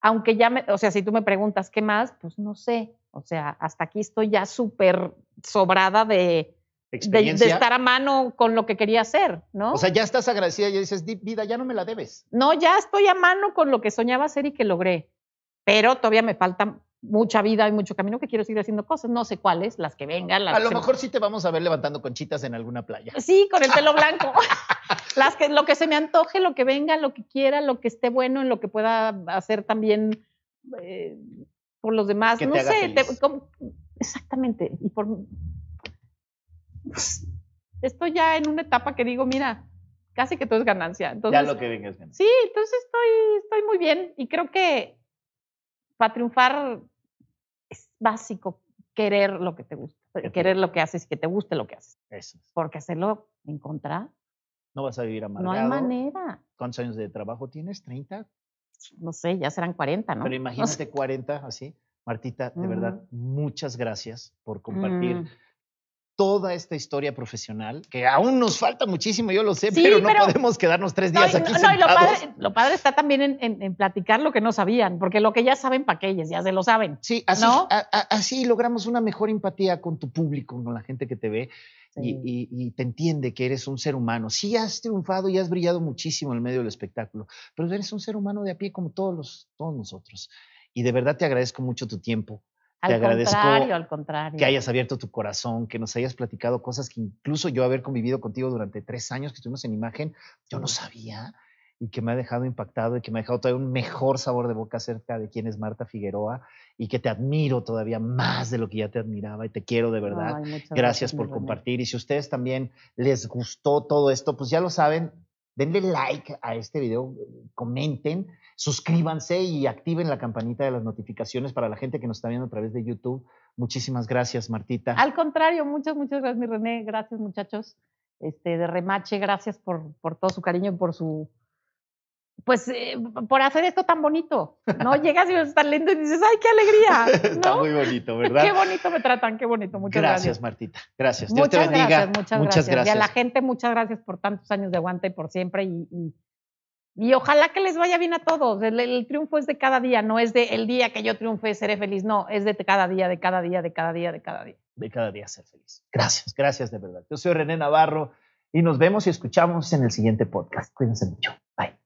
B: aunque ya me, o sea, si tú me preguntas qué más, pues no sé. O sea, hasta aquí estoy ya súper sobrada de, de, estar a mano con lo que quería hacer, ¿no? O sea, ya estás agradecida y dices, vida, ya no me la debes. No, ya estoy a mano con lo que soñaba hacer y que logré. Pero todavía me falta mucha vida y mucho camino que quiero seguir haciendo cosas, no sé cuáles, las que vengan. Las a lo mejor
A: sí te vamos a ver levantando conchitas
B: en alguna playa. Sí, con el pelo blanco. las que, lo que se me antoje, lo que venga, lo que quiera, lo que esté bueno, en lo que pueda hacer también eh, por los demás. no sé, exactamente. Y por pues, estoy ya en una etapa que digo, mira, casi que todo es ganancia. ya lo que venga es ganancia. Sí, entonces estoy, estoy muy bien y creo que para triunfar es básico querer lo que te gusta, eh, querer lo que haces y que te guste lo que haces. Eso. Porque hacerlo en contra.
A: No vas a vivir amargado. No hay manera. ¿Cuántos años de trabajo tienes? ¿30? No sé, ya serán 40, ¿no? Pero imagínate 40 así. Martita, de verdad, muchas gracias por compartir. Mm toda esta historia profesional, que aún nos falta muchísimo, yo lo sé, pero no podemos quedarnos tres días aquí.
B: lo, padre, está también en, platicar lo que no sabían, porque lo que ya saben, ¿para Ya se lo saben. Sí,
A: así, logramos una mejor empatía con tu público, con la gente que te ve. Y, te entiende que eres un ser humano. Sí has triunfado y has brillado muchísimo en el medio del espectáculo, pero eres un ser humano de a pie como todos nosotros. Y de verdad te agradezco mucho tu tiempo.
B: Te agradezco contrario, al contrario. que hayas
A: abierto tu corazón, que nos hayas platicado cosas que incluso yo haber convivido contigo durante tres años que estuvimos en imagen, yo no sabía y que me ha dejado impactado y que me ha dejado todavía un mejor sabor de boca acerca de quién es Marta Figueroa y que te admiro todavía más de lo que ya te admiraba y te quiero de verdad. gracias, por compartir. Y si a ustedes también les gustó todo esto, pues ya lo saben, denle like a este video, comenten, suscríbanse y activen la campanita de las notificaciones para la gente que nos está viendo a través de YouTube. Muchísimas gracias, Martita.
B: Al contrario, muchas, muchas gracias, mi René. Gracias, muchachos. Este, de remache, gracias por, por todo su cariño y por su pues eh, por hacer esto tan bonito, ¿no? Llegas y ves tan lindo y dices, ¡ay, qué alegría! Está
A: muy bonito, ¿verdad? qué bonito
B: me tratan, qué bonito. Muchas gracias. Gracias,
A: Martita. Gracias. Dios muchas te bendiga. Gracias, muchas, gracias. Y a la
B: gente, muchas gracias por tantos años de aguanta y por siempre. Y, y, y ojalá que les vaya bien a todos. El, triunfo es de cada día, no es de el día que yo triunfe seré feliz. No, es de cada día, de cada día, de cada día, de cada día.
A: De cada día ser feliz. Gracias, gracias de verdad. Yo soy René Navarro y nos vemos y escuchamos en el siguiente podcast. Cuídense mucho. Bye.